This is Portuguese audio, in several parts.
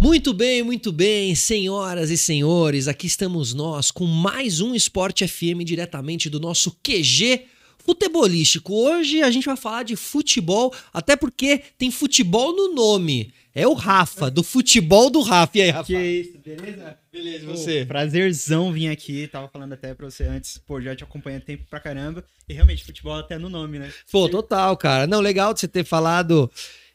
Muito bem, muito bem, senhoras e senhores, aqui estamos nós com mais um Esporte FM diretamente do nosso QG futebolístico. Hoje a gente vai falar de futebol, até porque tem futebol no nome. É o Rafa, do futebol do Rafa. E aí, Rafa? Que isso, beleza? Beleza, você. prazerzão vir aqui. Tava falando até pra você antes, pô, já te acompanhando tempo pra caramba. E realmente, futebol até no nome, né? Pô, total, cara. Não, legal de você ter falado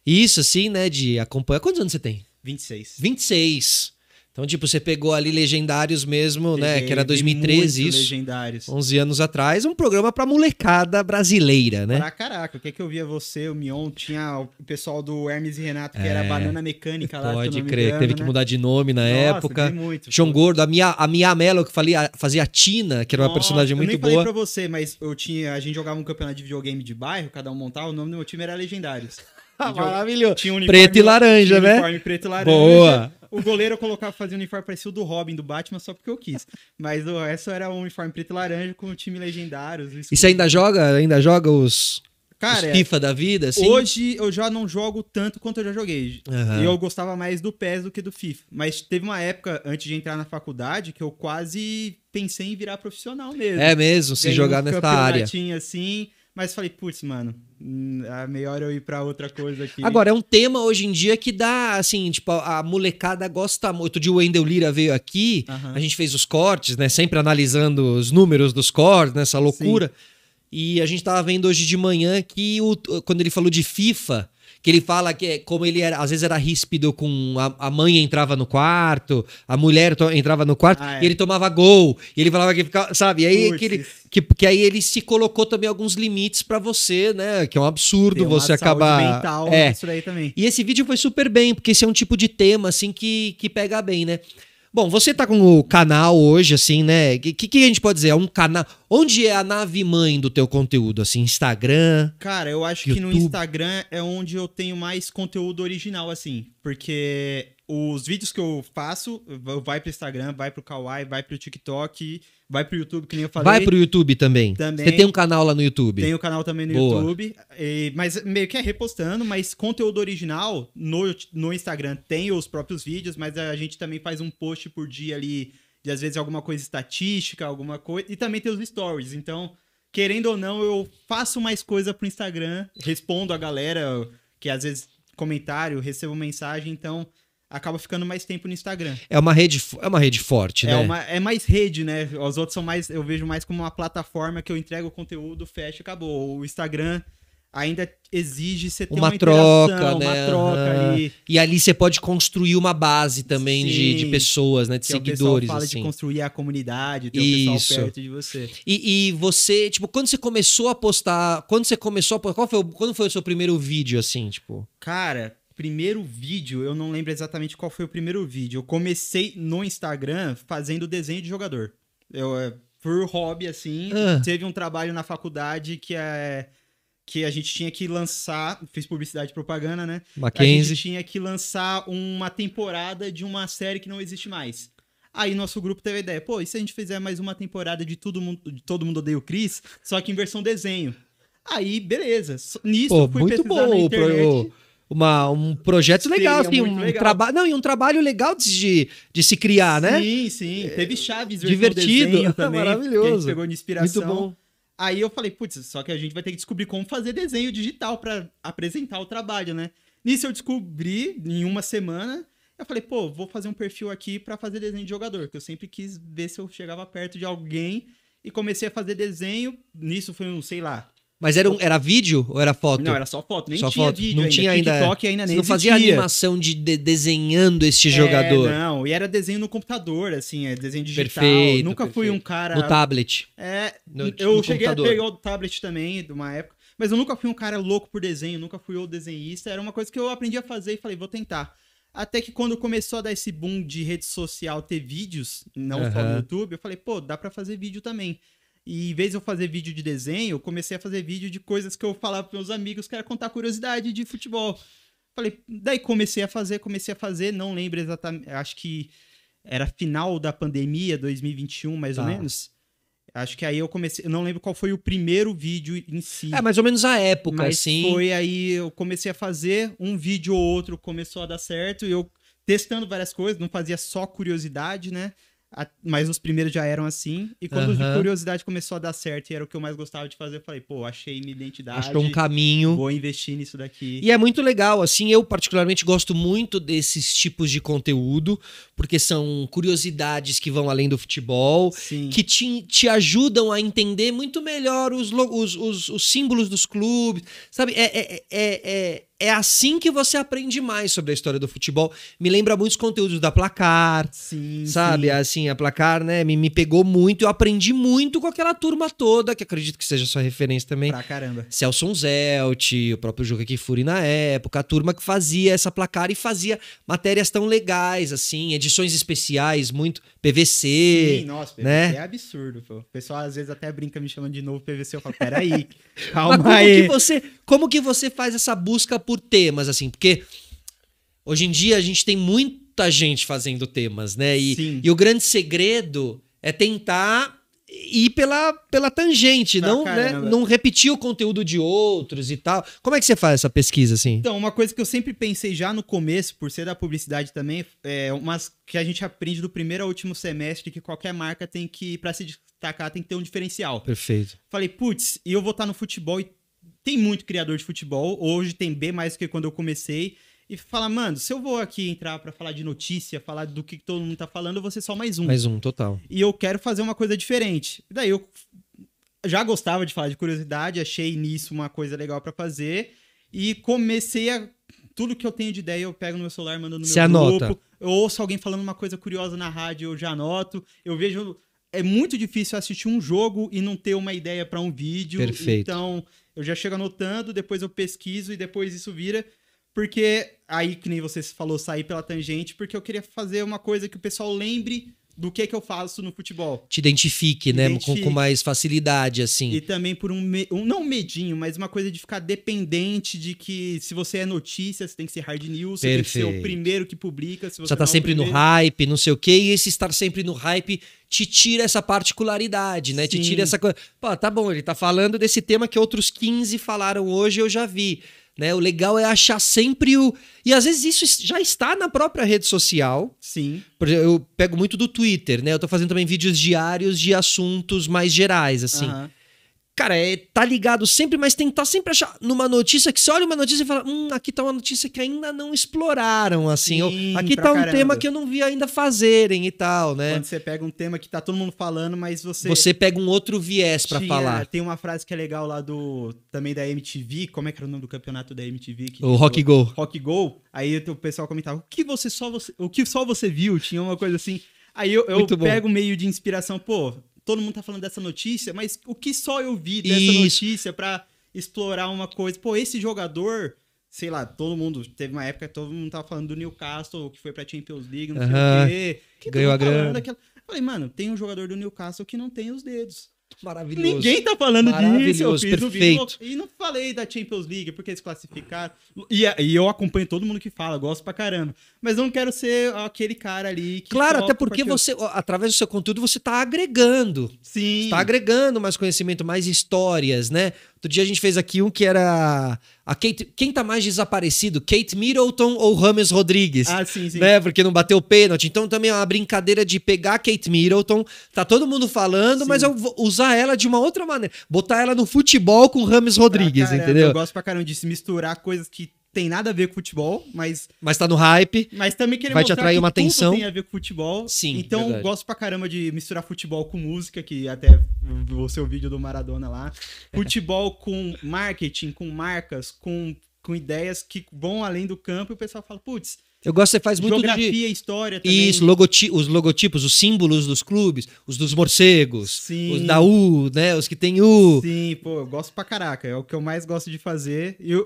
isso, assim, né? De acompanhar. Quantos anos você tem? 26. 26. Então, tipo, você pegou ali Legendários mesmo, Peguei, né? Que era 2013 isso. Legendários. 11 anos atrás, um programa pra molecada brasileira, né? Pra caraca, o que é que eu via você, o Mion, tinha o pessoal do Hermes e Renato, que é, era Banana Mecânica lá. Pode crer, engano, teve né? que mudar de nome na Nossa, época. muito. João Gordo, a Mia, a Mia Mello, que falei, fazia a Tina, que era uma Nossa, personagem muito eu nem boa. Eu pra você, mas eu tinha, a gente jogava um campeonato de videogame de bairro, cada um montava, o nome do meu time era Legendários. Maravilhoso. Tinha uniforme, preto e laranja, né? Uniforme preto e laranja. Boa. O goleiro eu colocava, fazer um uniforme parecido do Robin, do Batman, só porque eu quis. Mas o era um uniforme preto e laranja com o time legendário. E você ainda joga? Ainda joga os, Cara, os FIFA da vida, assim? Hoje eu já não jogo tanto quanto eu já joguei. Uhum. E eu gostava mais do PES do que do FIFA. Mas teve uma época, antes de entrar na faculdade, que eu quase pensei em virar profissional mesmo. É mesmo, se Ganhei jogar um nessa área. assim, mas falei, putz, mano, Hum, é melhor eu ir para outra coisa aqui. Agora, é um tema hoje em dia que dá, assim, tipo, a, molecada gosta muito. de Wendell Lira veio aqui, uhum. a gente fez os cortes, né? Sempre analisando os números dos cortes, nessa né, loucura. Sim. E a gente tava vendo hoje de manhã que o, quando ele falou de FIFA, que ele fala que é como ele era, às vezes era ríspido com a, a mãe entrava no quarto, a mulher entrava no quarto ah, é. e ele tomava gol. E ele falava que ficava, sabe? E aí que, ele, que, que, aí ele se colocou também alguns limites para você, né? Que é um absurdo você acabar. Mental, é. isso daí também. E esse vídeo foi super bem, porque esse é um tipo de tema assim que, que pega bem, né? Bom, você tá com o canal hoje, assim, né? O que, que a gente pode dizer? É um canal. Onde é a nave mãe do teu conteúdo, assim? Instagram? Cara, eu acho YouTube. que no Instagram é onde eu tenho mais conteúdo original, assim. Porque os vídeos que eu faço vai pro Instagram, vai pro Kawaii, vai pro TikTok Vai pro YouTube, que nem eu falei. Vai pro YouTube também. também. Você tem um canal lá no YouTube. Tem o um canal também no Boa. YouTube. E, mas meio que é repostando, mas conteúdo original no, no Instagram tem os próprios vídeos, mas a gente também faz um post por dia ali, de às vezes alguma coisa estatística, alguma coisa. E também tem os stories. Então, querendo ou não, eu faço mais coisa pro Instagram, respondo a galera, que às vezes comentário, recebo mensagem, então acaba ficando mais tempo no Instagram. É uma rede, é uma rede forte, é né? Uma, é mais rede, né? Os outros são mais, eu vejo mais como uma plataforma que eu entrego o conteúdo, fecha e acabou. O Instagram ainda exige você ter uma, uma troca, né? Uma troca uhum. e... e ali você pode construir uma base também de, de, pessoas, né? De seguidores. O fala assim. de construir a comunidade, ter Isso. o pessoal perto de você. E, e, você, tipo, quando você começou a postar, quando você começou a qual foi, quando foi o seu primeiro vídeo, assim, tipo? Cara, primeiro vídeo, eu não lembro exatamente qual foi o primeiro vídeo. Eu comecei no Instagram fazendo desenho de jogador. Eu, é, por hobby, assim, ah. teve um trabalho na faculdade que é que a gente tinha que lançar, fiz publicidade e propaganda, né? Mackenzie. A gente tinha que lançar uma temporada de uma série que não existe mais. Aí nosso grupo teve a ideia, pô, e se a gente fizer mais uma temporada de todo mundo, de todo mundo odeia o Chris, só que em versão desenho. Aí, beleza. Nisso pô, eu fui muito pesquisar bom, na internet. Pro uma, um projeto legal, é assim, um trabalho. Não, e um trabalho legal de, de, se criar, sim, né? Sim, sim. Teve Chaves, divertido também. Maravilhoso. a gente pegou de inspiração. Muito bom. Aí eu falei, putz, só que a gente vai ter que descobrir como fazer desenho digital para apresentar o trabalho, né? Nisso eu descobri em uma semana. Eu falei, pô, vou fazer um perfil aqui para fazer desenho de jogador, que eu sempre quis ver se eu chegava perto de alguém e comecei a fazer desenho. Nisso foi um, sei lá, mas era, um, era vídeo ou era foto? Não, era só foto. Nem só tinha foto. vídeo não ainda. Tinha ainda. TikTok ainda nem Você não fazia animação de, de desenhando este é, jogador. Não, e era desenho no computador, assim, é desenho digital. Perfeito, Nunca perfeito. fui um cara... No tablet. É, no, eu no cheguei computador. a pegar o tablet também, de uma época. Mas eu nunca fui um cara louco por desenho, nunca fui o desenhista. Era uma coisa que eu aprendi a fazer e falei, vou tentar. Até que quando começou a dar esse boom de rede social ter vídeos, não uhum. só no YouTube, eu falei, pô, dá para fazer vídeo também. E em vez de eu fazer vídeo de desenho, eu comecei a fazer vídeo de coisas que eu falava para meus amigos, que era contar curiosidade de futebol. Falei, daí comecei a fazer, comecei a fazer, não lembro exatamente, acho que era final da pandemia, 2021, mais tá. ou menos. Acho que aí eu comecei, eu não lembro qual foi o primeiro vídeo em si. É, mais ou menos a época, mas assim. Foi aí eu comecei a fazer um vídeo ou outro começou a dar certo e eu testando várias coisas, não fazia só curiosidade, né? mas os primeiros já eram assim. E quando uhum. a curiosidade começou a dar certo e era o que eu mais gostava de fazer, eu falei, pô, achei minha identidade. Achou um caminho. Vou investir nisso daqui. E é muito legal, assim, eu particularmente gosto muito desses tipos de conteúdo, porque são curiosidades que vão além do futebol, Sim. que te, te ajudam a entender muito melhor os, os, os, os símbolos dos clubes, sabe? é, é, é, é, é é assim que você aprende mais sobre a história do futebol. Me lembra muitos conteúdos da Placar. Sim, sabe? Sim. Assim, a Placar, né, me, me pegou muito. Eu aprendi muito com aquela turma toda, que acredito que seja sua referência também. Pra caramba. Celso Zelt, o próprio Juca Kifuri na época, a turma que fazia essa Placar e fazia matérias tão legais, assim, edições especiais, muito PVC. Sim, nossa, PVC né? é absurdo, pô. O pessoal às vezes até brinca me chamando de novo PVC. Eu falo, peraí, calma Mas como aí. Que você, como que você faz essa busca por por temas, assim, porque hoje em dia a gente tem muita gente fazendo temas, né? E, e o grande segredo é tentar ir pela, pela tangente, ah, não, né, não repetir o conteúdo de outros e tal. Como é que você faz essa pesquisa, assim? Então, uma coisa que eu sempre pensei já no começo, por ser da publicidade também, é umas que a gente aprende do primeiro ao último semestre que qualquer marca tem que, para se destacar, tem que ter um diferencial. Perfeito. Falei, putz, e eu vou estar tá no futebol e tem muito criador de futebol, hoje tem bem mais que quando eu comecei. E fala, mano, se eu vou aqui entrar para falar de notícia, falar do que todo mundo tá falando, eu vou ser só mais um. Mais um, total. E eu quero fazer uma coisa diferente. Daí eu já gostava de falar de curiosidade, achei nisso uma coisa legal para fazer e comecei a tudo que eu tenho de ideia eu pego no meu celular, mando no meu Se grupo. Anota. Eu ouço alguém falando uma coisa curiosa na rádio, eu já anoto. Eu vejo é muito difícil assistir um jogo e não ter uma ideia para um vídeo. Perfeito. Então, eu já chego anotando, depois eu pesquiso e depois isso vira. Porque aí, que nem você falou, sair pela tangente, porque eu queria fazer uma coisa que o pessoal lembre do que que eu faço no futebol. Te identifique, Te né? Identifique. Com, com, mais facilidade, assim. E também por um, um, não medinho, mas uma coisa de ficar dependente de que se você é notícia, você tem que ser hard news, Perfeito. você tem que ser o primeiro que publica. Se você, você tá é sempre no hype, não sei o quê, e esse estar sempre no hype te tira essa particularidade, né? Sim. Te tira essa coisa. Pô, tá bom, ele tá falando desse tema que outros 15 falaram hoje, eu já vi. Né? O legal é achar sempre o. E às vezes isso já está na própria rede social. Sim. eu pego muito do Twitter, né? Eu tô fazendo também vídeos diários de assuntos mais gerais, assim. Uhum. Cara, é, tá ligado sempre, mas tentar sempre achar numa notícia que você olha uma notícia e fala: hum, aqui tá uma notícia que ainda não exploraram, assim. Sim, ou, aqui tá um caramba. tema que eu não vi ainda fazerem e tal, né? Quando você pega um tema que tá todo mundo falando, mas você. Você pega um outro viés para falar. Tem uma frase que é legal lá do. Também da MTV. Como é que era o nome do campeonato da MTV? Que o Rock Go. Rock Go. Aí o pessoal comentava: o que, você só você, o que só você viu? Tinha uma coisa assim. Aí eu, eu pego meio de inspiração, pô, todo mundo tá falando dessa notícia, mas o que só eu vi dessa Isso. notícia para explorar uma coisa? Pô, esse jogador, sei lá, todo mundo. Teve uma época que todo mundo tava falando do Newcastle, que foi pra Champions League, não uh -huh. sei o quê. Que Ganhou a grana. Daquela... Falei, mano, tem um jogador do Newcastle que não tem os dedos. Maravilhoso. Ninguém tá falando disso. Eu fiz perfeito. e não falei da Champions League, porque eles classificaram. E, e, eu acompanho todo mundo que fala, gosto pra caramba. Mas eu não quero ser aquele cara ali que. Claro, até porque você, através do seu conteúdo, você tá agregando. Sim. Você tá agregando mais conhecimento, mais histórias, né? Outro dia a gente fez aqui um que era a Kate, quem tá mais desaparecido, Kate Middleton ou Rames Rodrigues? Ah, sim, sim. Né? Porque não bateu pênalti. Então também é uma brincadeira de pegar a Kate Middleton, tá todo mundo falando, sim. mas eu vou usar ela de uma outra maneira, botar ela no futebol com o Rames Rodrigues, caramba, entendeu? Eu gosto pra caramba de se misturar coisas que tem nada a ver com futebol, mas. Mas tá no hype. Mas também querer vai te atrair uma atenção. tem a ver com futebol. Sim. Então verdade. gosto pra caramba de misturar futebol com música, que até o seu vídeo do Maradona lá. Futebol com marketing, com marcas, com, com ideias que vão além do campo e o pessoal fala, putz eu gosto, você faz muito Geografia, de... história também. Isso, logoti os logotipos, os símbolos dos clubes, os dos morcegos, Sim. os da U, né? Os que tem U. Sim, pô, eu gosto pra caraca. É o que eu mais gosto de fazer. E eu,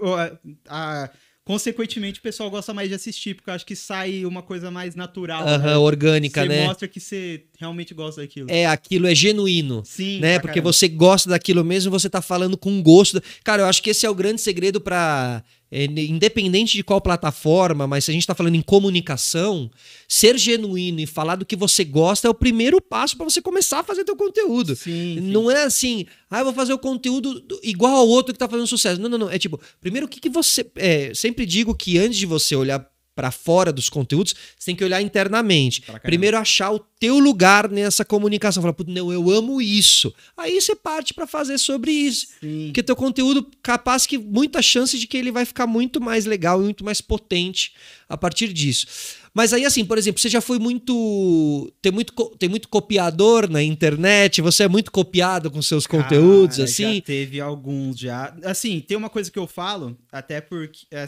a, consequentemente, o pessoal gosta mais de assistir, porque eu acho que sai uma coisa mais natural. Uh -huh, né? orgânica, você né? Você mostra que você realmente gosta daquilo. É, aquilo é genuíno. Sim. Né? Porque caramba. você gosta daquilo mesmo, você tá falando com gosto. Cara, eu acho que esse é o grande segredo para é, independente de qual plataforma, mas se a gente está falando em comunicação, ser genuíno e falar do que você gosta é o primeiro passo para você começar a fazer teu conteúdo. Sim, não é assim, ah, eu vou fazer o conteúdo igual ao outro que está fazendo sucesso. Não, não, não. É tipo, primeiro o que, que você. É, sempre digo que antes de você olhar para fora dos conteúdos, você tem que olhar internamente. Primeiro achar o teu lugar nessa comunicação. Falar, putz, não, eu amo isso. Aí você parte para fazer sobre isso. Sim. Porque teu conteúdo, capaz que muita chance de que ele vai ficar muito mais legal e muito mais potente a partir disso. Mas aí, assim, por exemplo, você já foi muito. Tem muito, tem muito copiador na internet, você é muito copiado com seus Cara, conteúdos, assim? Já teve alguns já. Assim, tem uma coisa que eu falo, até porque. É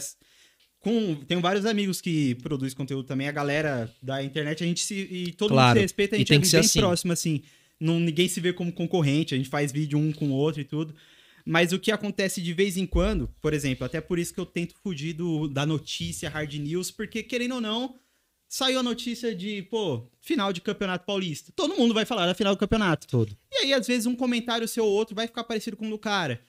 com tenho vários amigos que produzem conteúdo também, a galera da internet, a gente se. E todo claro. mundo se respeita, a gente é bem assim. próximo, assim. Não, ninguém se vê como concorrente, a gente faz vídeo um com o outro e tudo. Mas o que acontece de vez em quando, por exemplo, até por isso que eu tento fugir do, da notícia hard news, porque querendo ou não, saiu a notícia de, pô, final de campeonato paulista. Todo mundo vai falar da final do campeonato. Todo. E aí, às vezes, um comentário seu ou outro vai ficar parecido com o do cara.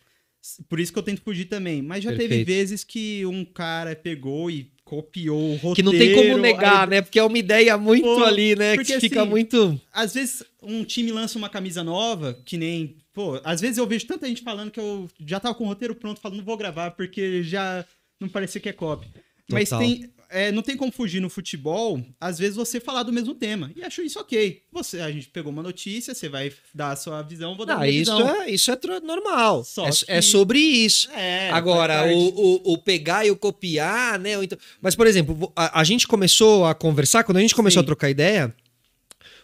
Por isso que eu tento fugir também. Mas já Perfeito. teve vezes que um cara pegou e copiou o roteiro. Que não tem como negar, aí... né? Porque é uma ideia muito pô, ali, né? Porque, que assim, fica muito. Às vezes um time lança uma camisa nova, que nem. Pô, às vezes eu vejo tanta gente falando que eu já tava com o roteiro pronto, falando, não vou gravar, porque já não parecia que é copy. Total. Mas tem é, não tem como fugir no futebol, às vezes você falar do mesmo tema. E acho isso ok. Você, a gente pegou uma notícia, você vai dar a sua visão, vou dar não, ah, isso visão. É, isso é normal. É, é, que... é, sobre isso. É, Agora, o, o, o, pegar e o copiar, né? Então... Mas, por exemplo, a, a, gente começou a conversar, quando a gente começou Sim. a trocar ideia,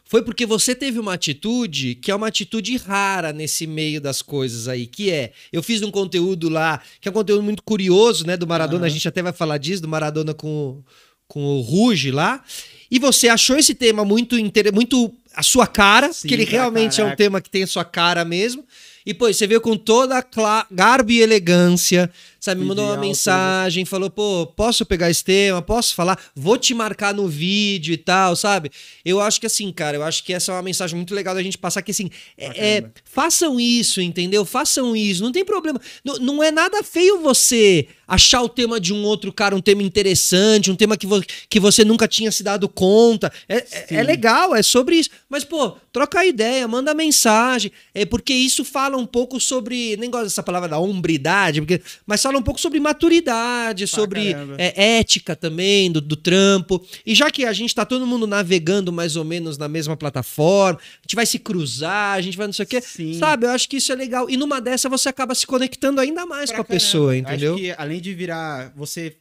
foi porque você teve uma atitude que é uma atitude rara nesse meio das coisas aí, que é, eu fiz um conteúdo lá, que é um conteúdo muito curioso, né, do Maradona, uhum. a gente até vai falar disso, do Maradona com, com o Ruge lá, e você achou esse tema muito muito a sua cara, Sim, que ele realmente caraca. é um tema que tem a sua cara mesmo. E, pô, você veio com toda a garbo e elegância, sabe, me mandou uma mensagem, falou, pô, posso pegar esse tema, posso falar, vou te marcar no vídeo e tal, sabe? Eu acho que assim, cara, eu acho que essa é uma mensagem muito legal da gente passar, que assim, é, é, né? façam isso, entendeu? Façam isso, não tem problema. N não é nada feio você achar o tema de um outro cara um tema interessante, um tema que, vo que você nunca tinha se dado conta. É, é, é legal, é sobre isso. Mas, pô, troca a ideia, manda mensagem, é porque isso fala um pouco sobre, nem gosto dessa palavra da hombridade, porque, mas fala fala um pouco sobre maturidade, ah, sobre é, ética também do, do, trampo. E já que a gente está todo mundo navegando mais ou menos na mesma plataforma, a gente vai se cruzar, a gente vai não sei o quê. Sim. Sabe, eu acho que isso é legal. E numa dessa você acaba se conectando ainda mais pra com a caramba. pessoa, entendeu? Acho que além de virar você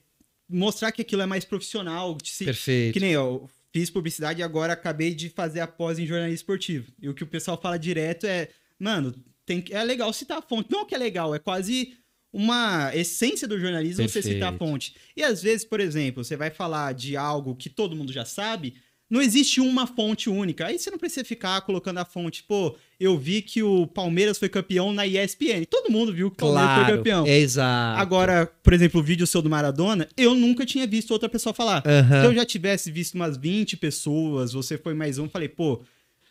mostrar que aquilo é mais profissional, se, Perfeito. que nem eu fiz publicidade e agora acabei de fazer a pós em jornalismo esportivo. E o que o pessoal fala direto é, mano, tem, é legal citar a fonte. Não que é legal, é quase uma essência do jornalismo Perfeito. você citar a fonte. E às vezes, por exemplo, você vai falar de algo que todo mundo já sabe, não existe uma fonte única. Aí você não precisa ficar colocando a fonte, pô, eu vi que o Palmeiras foi campeão na ESPN. Todo mundo viu que o Palmeiras claro, foi campeão. Exato. Agora, por exemplo, o vídeo seu do Maradona, eu nunca tinha visto outra pessoa falar. Uhum. Se eu já tivesse visto umas 20 pessoas, você foi mais um, falei, pô,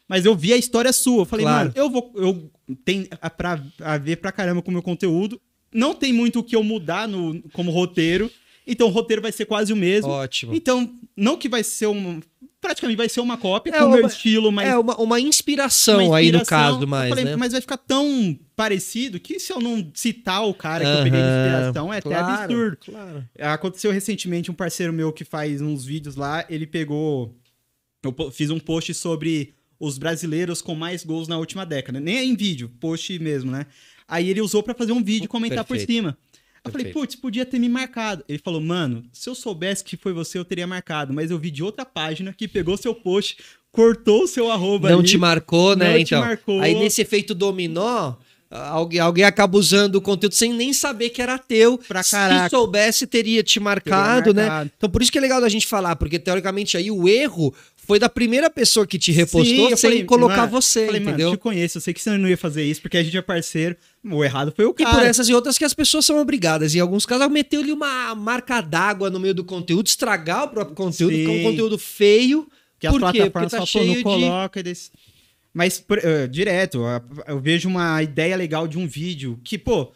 mas eu vi a história sua. Eu falei, claro. mano, eu vou. Eu tenho pra, a ver pra caramba com o meu conteúdo não tem muito o que eu mudar no, como roteiro. Então o roteiro vai ser quase o mesmo. Ótimo. Então, não que vai ser um. Praticamente vai ser uma cópia é com o meu estilo, mas. É uma, uma, inspiração, uma inspiração aí no caso, mais. Falei, né? Mas vai ficar tão parecido que se eu não citar o cara uh -huh. que eu peguei de inspiração, é claro, até absurdo. Claro. Aconteceu recentemente um parceiro meu que faz uns vídeos lá, ele pegou. Eu fiz um post sobre os brasileiros com mais gols na última década. Nem é em vídeo, post mesmo, né? Aí ele usou para fazer um vídeo e comentar Perfeito. por cima. Eu Perfeito. falei, putz, podia ter me marcado. Ele falou, mano, se eu soubesse que foi você, eu teria marcado. Mas eu vi de outra página que pegou seu post, cortou o seu arroba. Não ali, te marcou, né? Não então, te marcou. Aí nesse efeito dominó, Alguém, alguém acaba usando o conteúdo sem nem saber que era teu. Pra caraca. Se soubesse, teria te marcado, teria marcado, né? Então, por isso que é legal da gente falar, porque teoricamente aí o erro foi da primeira pessoa que te repostou Sim, sem falei, colocar mano, você, falei, entendeu? Mano, eu te conheço, eu sei que você não ia fazer isso porque a gente é parceiro. O errado foi o cara. E por essas e outras que as pessoas são obrigadas. Em alguns casos, meteu-lhe uma marca d'água no meio do conteúdo, estragar o próprio conteúdo, é um conteúdo feio. Que por a quê? plataforma porque tá só não de... coloca Mas uh, direto, eu vejo uma ideia legal de um vídeo que, pô,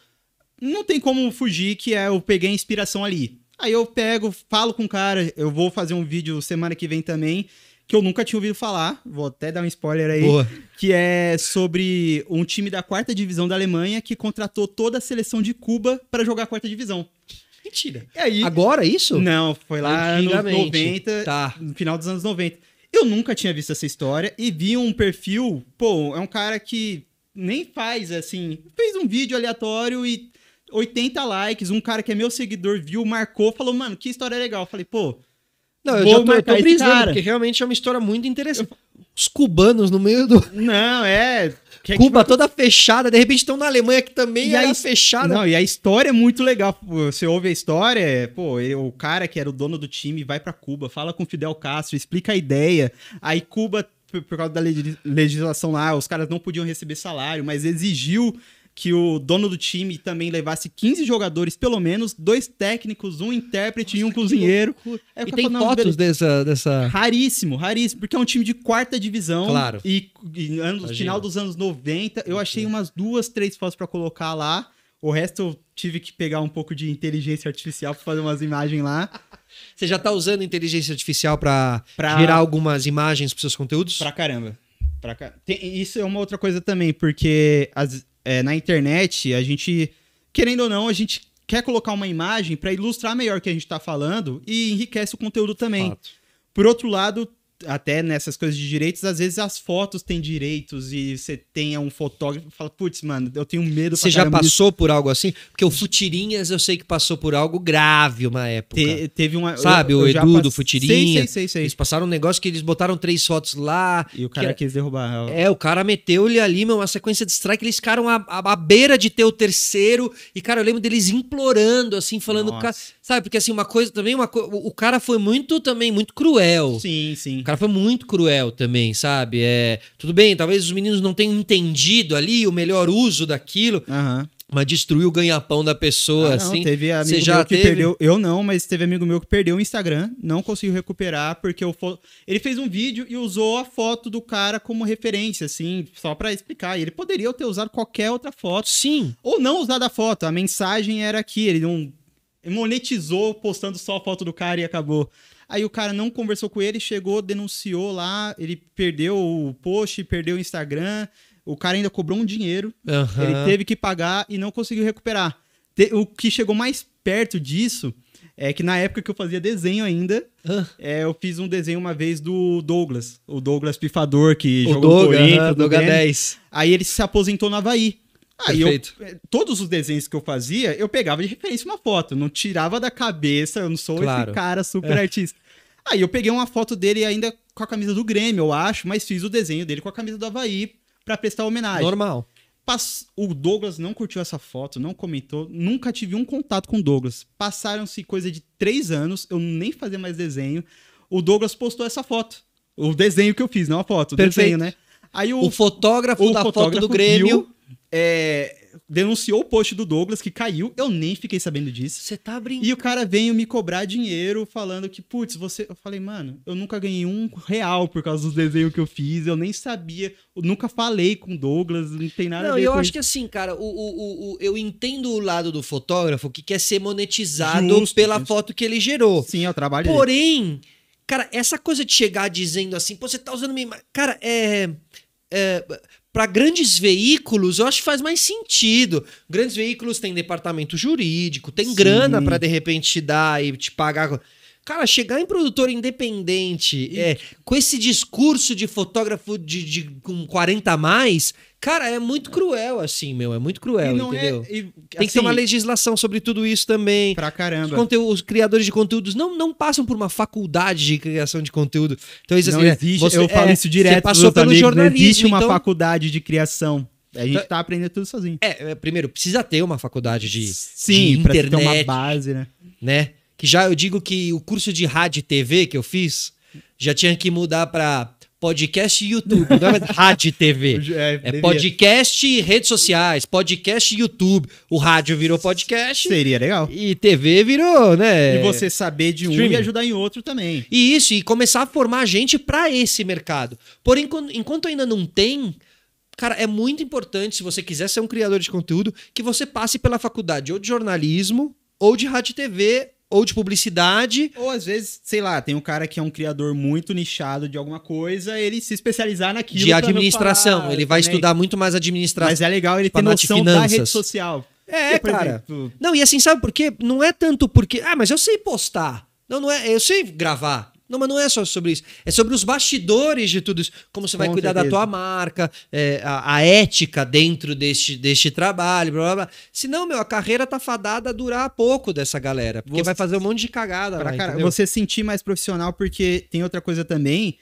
não tem como fugir que é, eu peguei a inspiração ali. Aí eu pego, falo com o cara, eu vou fazer um vídeo semana que vem também, que eu nunca tinha ouvido falar, vou até dar um spoiler aí, Boa. que é sobre um time da quarta divisão da Alemanha que contratou toda a seleção de Cuba para jogar a quarta divisão. Mentira. E aí, Agora isso? Não, foi lá nos 90, tá. no final dos anos 90. Eu nunca tinha visto essa história e vi um perfil, pô, é um cara que nem faz assim, fez um vídeo aleatório e 80 likes, um cara que é meu seguidor viu, marcou, falou, mano, que história legal. Eu falei, pô, não, eu Vou já tô, eu tô brisando, cara. porque realmente é uma história muito interessante. Os cubanos no meio do. Não, é. Que é Cuba tipo toda fechada, de repente estão na Alemanha que também e era a... É fechada. Não, e a história é muito legal. Você ouve a história, é, pô, o cara que era o dono do time vai para Cuba, fala com Fidel Castro, explica a ideia. Aí Cuba, por causa da legislação lá, os caras não podiam receber salário, mas exigiu que o dono do time também levasse 15 jogadores, pelo menos, dois técnicos, um intérprete Nossa, e um cozinheiro. É, e tem fotos dessa, dessa. Raríssimo, raríssimo, porque é um time de quarta divisão. Claro. E, e final dos anos 90, eu achei umas duas, três fotos para colocar lá. O resto eu tive que pegar um pouco de inteligência artificial para fazer umas imagens lá. Você já tá usando inteligência artificial para pra... gerar algumas imagens para seus conteúdos? para caramba. Pra... Tem, isso é uma outra coisa também, porque as, é, na internet, a gente, querendo ou não, a gente quer colocar uma imagem para ilustrar melhor o que a gente está falando e enriquece o conteúdo também. Fato. Por outro lado, até nessas coisas de direitos, às vezes as fotos têm direitos e você tem um fotógrafo e fala, putz, mano, eu tenho medo. Você já passou disso. por algo assim? Porque o Futirinhas eu sei que passou por algo grave uma época. Te, teve uma. Sabe, eu, eu o Edu do Futirinha. Sei, sei, sei, Eles passaram um negócio que eles botaram três fotos lá. E o cara quis derrubar. É, o cara meteu-lhe ali uma sequência de strike, eles ficaram à, à, à, beira de ter o terceiro. E, cara, eu lembro deles implorando, assim, falando. sabe, porque assim, uma coisa também, uma co... o cara foi muito também, muito cruel. Sim, sim cara foi muito cruel também, sabe? É, tudo bem, talvez os meninos não tenham entendido ali o melhor uso daquilo. Uhum. Mas destruiu o ganha-pão da pessoa, ah, não, assim. Teve amigo Você já meu que teve? perdeu. Eu não, mas teve amigo meu que perdeu o Instagram, não conseguiu recuperar, porque eu fo... ele fez um vídeo e usou a foto do cara como referência, assim, só para explicar. E ele poderia ter usado qualquer outra foto. Sim. Ou não usado a foto. A mensagem era que ele não monetizou postando só a foto do cara e acabou. Aí o cara não conversou com ele, chegou, denunciou lá, ele perdeu o post, perdeu o Instagram. O cara ainda cobrou um dinheiro, uhum. ele teve que pagar e não conseguiu recuperar. O que chegou mais perto disso é que na época que eu fazia desenho ainda, ah. é, eu fiz um desenho uma vez do Douglas, o Douglas Pifador, que o jogou Doga, Corinthians, uh, Doga 10. Aí ele se aposentou no Havaí. Aí ah, eu, eh, todos os desenhos que eu fazia, eu pegava de referência uma foto, não tirava da cabeça, eu não sou claro. esse cara é. super é. artista. Aí eu peguei uma foto dele ainda com a camisa do Grêmio, eu acho, mas fiz o desenho dele com a camisa do Havaí para prestar homenagem. Normal. O Douglas não curtiu essa foto, não comentou, nunca tive um contato com o Douglas. Passaram-se coisa de três anos, eu nem fazia mais desenho. O Douglas postou essa foto. O desenho que eu fiz, não a foto, o Perfeito. desenho, né? Aí o, o fotógrafo o da fotógrafo foto do Grêmio viu, é, denunciou o post do Douglas que caiu, eu nem fiquei sabendo disso. Você tá brincando? E o cara veio me cobrar dinheiro falando que, putz, você. Eu falei, mano, eu nunca ganhei um real por causa dos desenhos que eu fiz, eu nem sabia, eu nunca falei com o Douglas, não tem nada não, a ver. Não, eu acho isso. que assim, cara, o, o, o, eu entendo o lado do fotógrafo que quer ser monetizado Justo, pela foto que ele gerou. Sim, eu é trabalho. Porém, cara, essa coisa de chegar dizendo assim, pô, você tá usando minha imagem. Cara, é. É, para grandes veículos, eu acho que faz mais sentido. Grandes veículos têm departamento jurídico, tem Sim. grana para de repente te dar e te pagar. Cara, chegar em produtor independente é, com esse discurso de fotógrafo de, de com 40 a mais, Cara, é muito cruel, assim, meu. É muito cruel, é- entendeu? É, e, assim, Tem que ter assim, uma legislação sobre tudo isso também. Pra caramba. Os, os, criadores de conteúdos não, não passam por uma faculdade de criação de conteúdo. Então, isso, não assim, existe, você, eu é, falo isso direto. Você passou pelo amigos, jornalismo. Não existe uma então... faculdade de criação. A gente então, tá aprendendo tudo sozinho. É, é, primeiro, precisa ter uma faculdade de, Sim, de internet. Sim, uma base, né? Né? Que já eu digo que o curso de rádio e TV que eu fiz já tinha que mudar para podcast e YouTube. Não é rádio e TV. É, é podcast e redes sociais, podcast e YouTube. O rádio virou podcast. Seria legal. E TV virou, né? E você saber de um e ajudar em outro também. E isso, e começar a formar gente para esse mercado. Porém, enquanto, enquanto ainda não tem. Cara, é muito importante, se você quiser ser um criador de conteúdo, que você passe pela faculdade ou de jornalismo, ou de rádio e TV, ou de publicidade. Ou às vezes, sei lá, tem um cara que é um criador muito nichado de alguma coisa, ele se especializar naquilo. De administração, falar, ele vai né? estudar muito mais administração. Mas é legal ele tipo, ter noção da rede social. É, porque, cara. Exemplo... Não, e assim, sabe por quê? Não é tanto porque. Ah, mas eu sei postar. Não, não é. Eu sei gravar. Não, mas não é só sobre isso. É sobre os bastidores de tudo isso. Como você vai cuidar certeza. da tua marca, é, a, a, ética dentro deste, deste trabalho, blá, blá, blá. Senão, meu, a carreira tá fadada a durar pouco dessa galera. Porque você... vai fazer um monte de cagada lá, cara, Você sentir mais profissional, porque tem outra coisa também.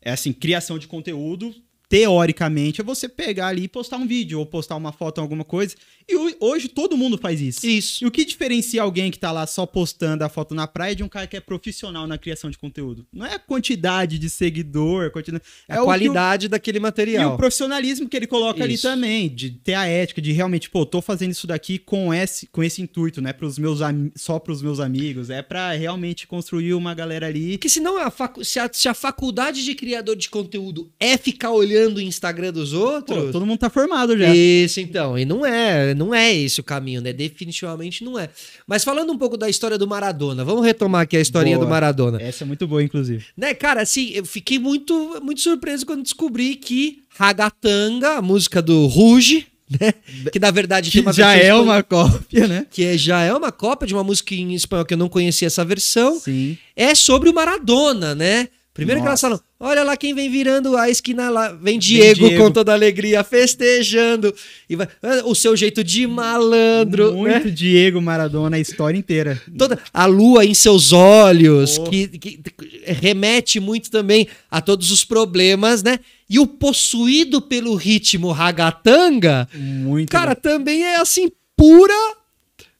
É assim, criação de conteúdo teoricamente, é você pegar ali e postar um vídeo ou postar uma foto alguma coisa. E hoje todo mundo faz isso. Isso. E o que diferencia alguém que tá lá só postando a foto na praia de um cara que é profissional na criação de conteúdo? Não é a quantidade de seguidor, a quantidade, é a qualidade o, daquele material. E o profissionalismo que ele coloca isso. ali também, de ter a ética, de realmente, pô, tô fazendo isso daqui com esse, com esse intuito, né? Pros meus só pros meus amigos, é para realmente construir uma galera ali. Porque senão a se, a, se a faculdade de criador de conteúdo é ficar olhando hackeando o Instagram dos outros. Pô, todo mundo tá formado já. Isso, então. E não é, não é esse o caminho, né? Definitivamente não é. Mas falando um pouco da história do Maradona, vamos retomar aqui a historinha boa. do Maradona. Essa é muito boa, inclusive. Né, cara, assim, eu fiquei muito, muito surpreso quando descobri que Ragatanga, a música do Ruge, né? Que na verdade que já é uma cópia, né? Que é, já é uma cópia de uma música em espanhol que eu não conhecia essa versão. Sim. É sobre o Maradona, né? Primeiro Nossa. que elas falam, olha lá quem vem virando a esquina lá, vem Diego, Diego. com toda alegria, festejando, e vai, ah, o seu jeito de malandro. Muito né? Diego Maradona, a história inteira. Toda a lua em seus olhos, oh. que, que, remete muito também a todos os problemas, né? E o possuído pelo ritmo ragatanga, muito cara, bom. também é assim, pura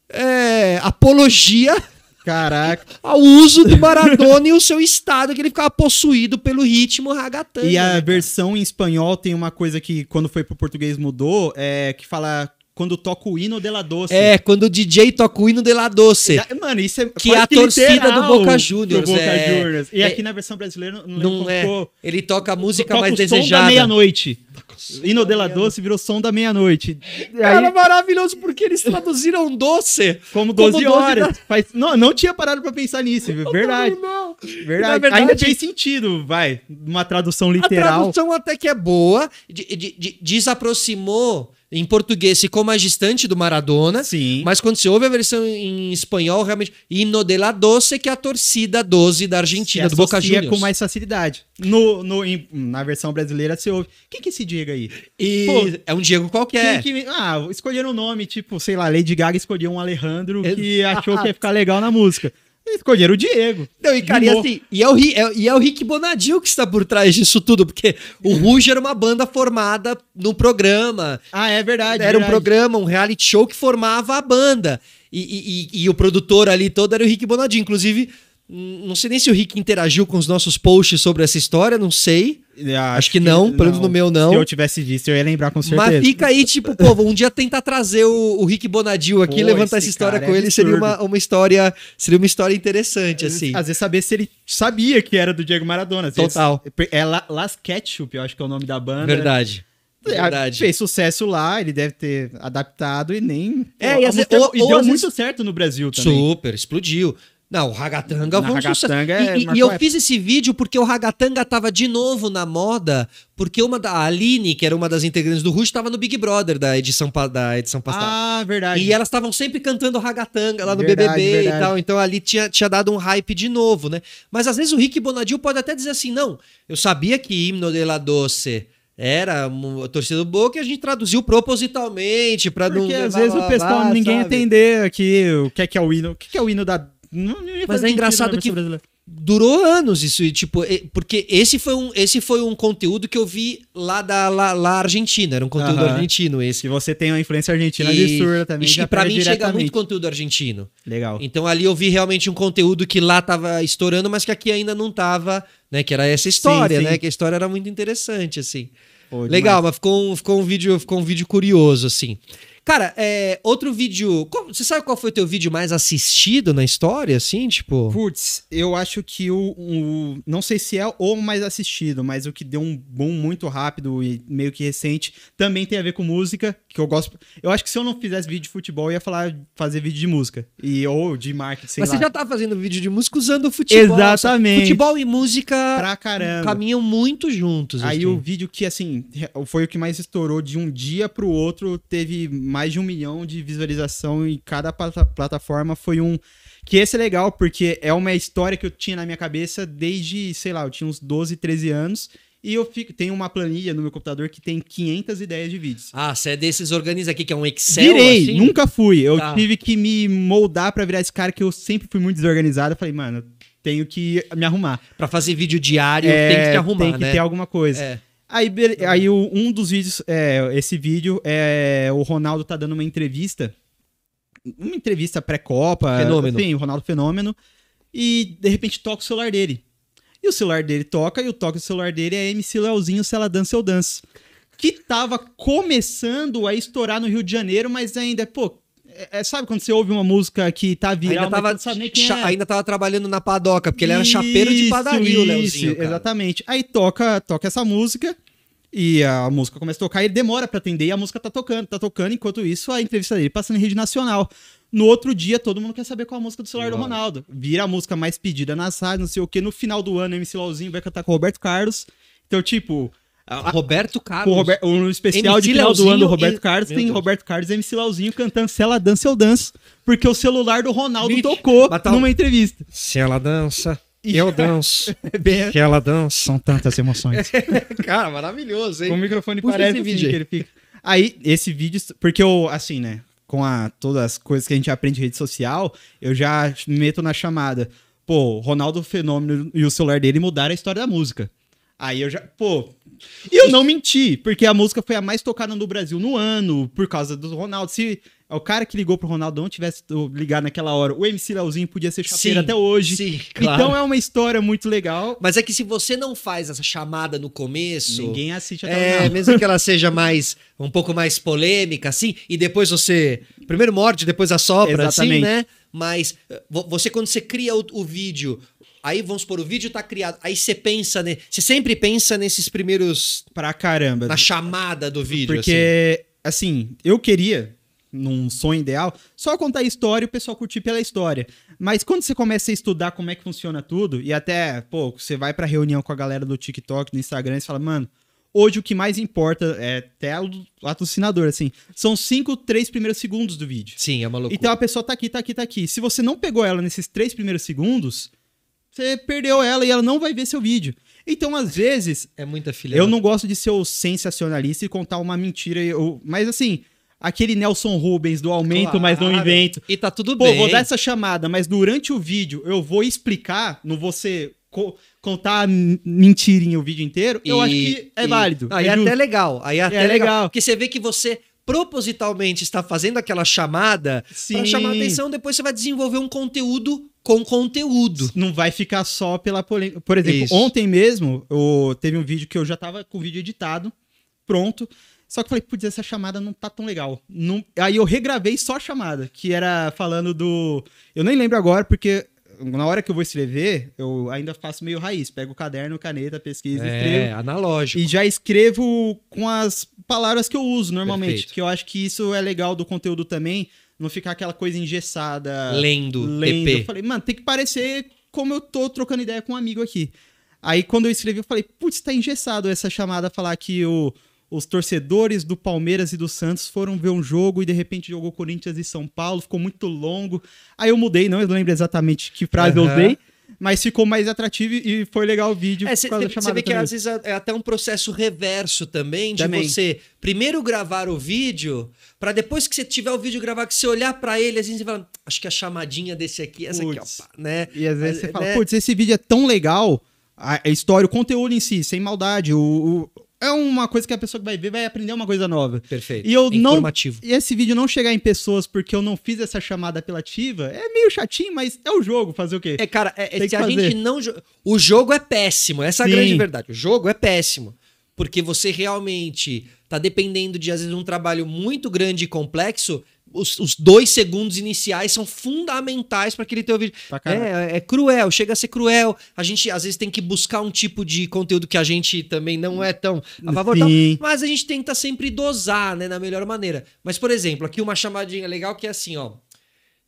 é, apologia Caraca. Ao uso do Maradona e o seu estado, que ele ficava possuído pelo ritmo ragatanga. E a né, versão em espanhol tem uma coisa que, quando foi pro português, mudou, é que fala quando toca o hino de la doce. É, quando o DJ toca o hino de la doce. É, mano, isso é Que é a torcida do Boca Juniors. Do Boca é, Juniors. E é, aqui na versão brasileira não, não é. Tocou, ele toca a música toca mais o desejada. Som da meia-noite. Hino de la doce virou som da meia-noite. Era maravilhoso, porque eles traduziram doce. Como 12, como horas. Da... Faz... Não, não tinha parado para pensar nisso, verdade. verdade. verdade. Ainda tem sentido, vai. Uma tradução literal. A tradução até que é boa, de, de, de, desaproximou em português ficou mais distante do Maradona. Sim. Mas quando você ouve a versão em espanhol, realmente. Hino de la Doce, que é a torcida 12 da Argentina, do Boca Juniors. com mais facilidade. No, no, em, na versão brasileira, você ouve. Quem que é se diga aí? E... Pô, é um Diego qualquer. Que, ah, escolheram um nome, tipo, sei lá, Lady Gaga escolheu um Alejandro que achou que ia ficar legal na música. Escolheram o Diego. Não, e cara, e, assim, e, é o, é, e é o Rick Bonadil que está por trás disso tudo, porque o é. Ruge era uma banda formada no programa. Ah, é verdade. Era verdade. um programa, um reality show que formava a banda. E, e, e, e o produtor ali todo era o Rick Bonadil. Inclusive, não sei nem se o Rick interagiu com os nossos posts sobre essa história, não sei. acho, que, que não, pelo menos no meu não. Se eu tivesse visto, eu ia lembrar com certeza. Mas fica aí, tipo, pô, um dia tentar trazer o, o Rick Bonadil aqui, pô, levantar essa história com é ele, seria uma, uma história, seria uma história interessante, assim. às vezes saber se ele sabia que era do Diego Maradona. Total. Vezes, é La, Las Ketchup, eu acho que é o nome da banda. Né? Verdade. É, Verdade. Fez sucesso lá, ele deve ter adaptado e nem. É, e, vezes, ou, e deu muito vezes... certo no Brasil também. Super, explodiu. Não, o ragatanga foi um ragatanga é e, e, eu fiz esse vídeo porque o ragatanga tava de novo na moda, porque uma da, a Aline, que era uma das integrantes do Rush, estava no Big Brother da edição da edição ah, passada. Ah, verdade. E elas estavam sempre cantando ragatanga lá no verdade, BBB verdade. e tal, então ali tinha, tinha dado um hype de novo, né? Mas às vezes o Rick Bonadil pode até dizer assim: "Não, eu sabia que himno de la doce era a torcida do Boca e a gente traduziu propositalmente para não Porque às vezes lá, o pessoal ninguém sabe? entender aqui o que é, que é o hino, o que é, é o hino da não, não Mas é engraçado né, que brasileira. durou anos isso, tipo, porque esse foi, um, esse foi um conteúdo que eu vi lá da lá, lá Argentina, era um conteúdo uh -huh. argentino esse. E você tem uma influência argentina e, absurda também. E, para mim chega muito conteúdo argentino. Legal. Então ali eu vi realmente um conteúdo que lá tava estourando, mas que aqui ainda não tava, né? Que era essa história, sim, sim. né? Que a história era muito interessante, assim. Pô, Legal, mas ficou um, ficou um vídeo, ficou um vídeo curioso, assim. Cara, é, outro vídeo. Qual, você sabe qual foi o teu vídeo mais assistido na história, assim? Tipo. Putz, eu acho que o, o. Não sei se é o mais assistido, mas o que deu um boom muito rápido e meio que recente também tem a ver com música, que eu gosto. Eu acho que se eu não fizesse vídeo de futebol, eu ia falar fazer vídeo de música. E, ou de marketing, Mas lá. você já tá fazendo vídeo de música usando futebol. Exatamente. Futebol e música pra caramba. caminham muito juntos. Aí assim. o vídeo que, assim, foi o que mais estourou de um dia pro outro, teve mais de um milhão de visualização em cada plata plataforma. Foi um. Que esse é legal, porque é uma história que eu tinha na minha cabeça desde, sei lá, eu tinha uns 12, 13 anos. E eu fico, tenho uma planilha no meu computador que tem 500 ideias de vídeos. Ah, você é desses organiza aqui, que é um Excel? Virei, assim? nunca fui. Eu tá. tive que me moldar para virar esse cara que eu sempre fui muito desorganizado. Eu falei, mano, tenho que me arrumar. Para fazer vídeo diário, é, tem que é, te arrumar, Tem que né? ter alguma coisa. É. Aí, aí um dos vídeos, é, esse vídeo, é o Ronaldo tá dando uma entrevista. Uma entrevista pré-copa. Fenômeno. Enfim, assim, o Ronaldo Fenômeno. E, de repente, toca o celular dele. E o celular dele toca, e o toque do celular dele é MC Leozinho, se ela dança, eu danço. Que tava começando a estourar no Rio de Janeiro, mas ainda, pô, é, é sabe quando você ouve uma música que tá viral, ainda tava, é. Ainda tava trabalhando na padoca, porque ele era chapeiro de padaria, o Leozinho. Cara. Exatamente. Aí toca, toca essa música e a música começa a tocar, ele demora para atender e a música tá tocando, tá tocando, enquanto isso a entrevista dele passando na rede nacional. No outro dia, todo mundo quer saber qual a música do celular Nossa. do Ronaldo. Vira a música mais pedida na sala, não sei o quê. No final do ano, MC Lauzinho vai cantar com o Roberto Carlos. Então, tipo. Roberto Carlos. Robert, um especial MC de final do ano do Roberto e... Carlos Meu tem Deus. Roberto Carlos e MC Lauzinho cantando Se Ela Dança Eu Danço, porque o celular do Ronaldo tocou batal... Tá numa entrevista. Se ela dança, eu danço. É Que ela dança. São tantas emoções. Cara, maravilhoso, hein? Com o microfone Puxa parece assim que ele fica. Aí, esse vídeo. Porque eu, assim, né? com a, todas as coisas que a gente aprende em rede social, eu já meto na chamada. Pô, Ronaldo Fenômeno e o celular dele mudaram a história da música. Aí eu já. Pô. E eu não menti, porque a música foi a mais tocada no Brasil no ano, por causa do Ronaldo. Se o cara que ligou pro Ronaldo não tivesse ligado naquela hora, o MC Leozinho podia ser chapeiro sim, até hoje. Sim, então claro. Então é uma história muito legal. Mas é que se você não faz essa chamada no começo. Ninguém assiste até É, mesmo que ela seja mais. um pouco mais polêmica, assim, e depois você. Primeiro morde, depois assopra, assim, Exatamente. assim, né? Mas eh, você, quando você cria o, o vídeo Aí vamos por o vídeo tá criado. Aí você pensa, né? Você sempre pensa nesses primeiros. Pra caramba. Na chamada do vídeo. Porque, assim, assim eu queria, num sonho ideal, só contar a história e o pessoal curtir pela história. Mas quando você começa a estudar como é que funciona tudo, e até, pô, você vai pra reunião com a galera do TikTok, do Instagram, e fala, mano, hoje o que mais importa é até o patrocinador assim. São cinco, três primeiros segundos do vídeo. Sim, é uma loucura. Então a pessoa tá aqui, tá aqui, tá aqui. Se você não pegou ela nesses três primeiros segundos, você perdeu ela e ela não vai ver seu vídeo. Então, às vezes. É muita filha. Eu não gosto de ser o sensacionalista e contar uma mentira. Eu, mas assim, aquele Nelson Rubens do aumento, claro. mas não invento. E tá tudo Pô, bem. Pô, vou dar essa chamada, mas durante o vídeo eu vou explicar, não vou ser. Co contar mentirinha o vídeo inteiro, e, eu acho que é e, válido. Aí é, é até legal. Aí é, é até é legal. legal. Porque você vê que você propositalmente está fazendo aquela chamada para chamar a atenção, depois você vai desenvolver um conteúdo com conteúdo. Não vai ficar só pela polêmica. Por exemplo, Isso. ontem mesmo eu, teve um vídeo que eu já estava com o vídeo editado, pronto. Só que eu falei, putz, essa chamada não tá tão legal. Não... Aí eu regravei só a chamada, que era falando do. Eu nem lembro agora, porque na hora que eu vou escrever, eu ainda faço meio raiz. Pego o caderno, caneta, pesquisa, é, escrevo. É, analógico. E já escrevo com as palavras que eu uso normalmente. Perfeito. Que eu acho que isso é legal do conteúdo também. Não ficar aquela coisa engessada. Lendo, lendo. Eu falei, mano, tem que parecer como eu tô trocando ideia com um amigo aqui. Aí quando eu escrevi, eu falei, putz, tá engessado essa chamada falar que o. Eu os torcedores do Palmeiras e do Santos foram ver um jogo e de repente jogou Corinthians e São Paulo, ficou muito longo. Aí eu mudei, não eu lembro exatamente que frase uhum. eu usei, mas ficou mais atrativo e foi legal o vídeo. É, você vê também. que às vezes é, é até um processo reverso também de também. você primeiro gravar o vídeo, para depois que você tiver o vídeo gravado, que você olhar para ele, às vezes você fala, acho que a chamadinha desse aqui, essa puts. aqui, ó, né? E às vezes Mas, você fala, né? putz, esse vídeo é tão legal a história, o conteúdo em si, sem maldade. O, o, é uma coisa que a pessoa que vai ver vai aprender uma coisa nova. Perfeito. E eu não. E esse vídeo não chegar em pessoas porque eu não fiz essa chamada apelativa é meio chatinho, mas é o jogo fazer o quê? É, cara, é, é se a fazer. gente não. O jogo é péssimo, essa é a grande verdade. O jogo é péssimo. Porque você realmente tá dependendo de, às vezes, um trabalho muito grande e complexo os, os, dois segundos iniciais são fundamentais para aquele teu vídeo. Tá é, é, é, cruel, chega a ser cruel. A gente às vezes tem que buscar um tipo de conteúdo que a gente também não é tão a favor, tal, mas a gente tenta sempre dosar, né, na melhor maneira. Mas por exemplo, aqui uma chamadinha legal que é assim, ó.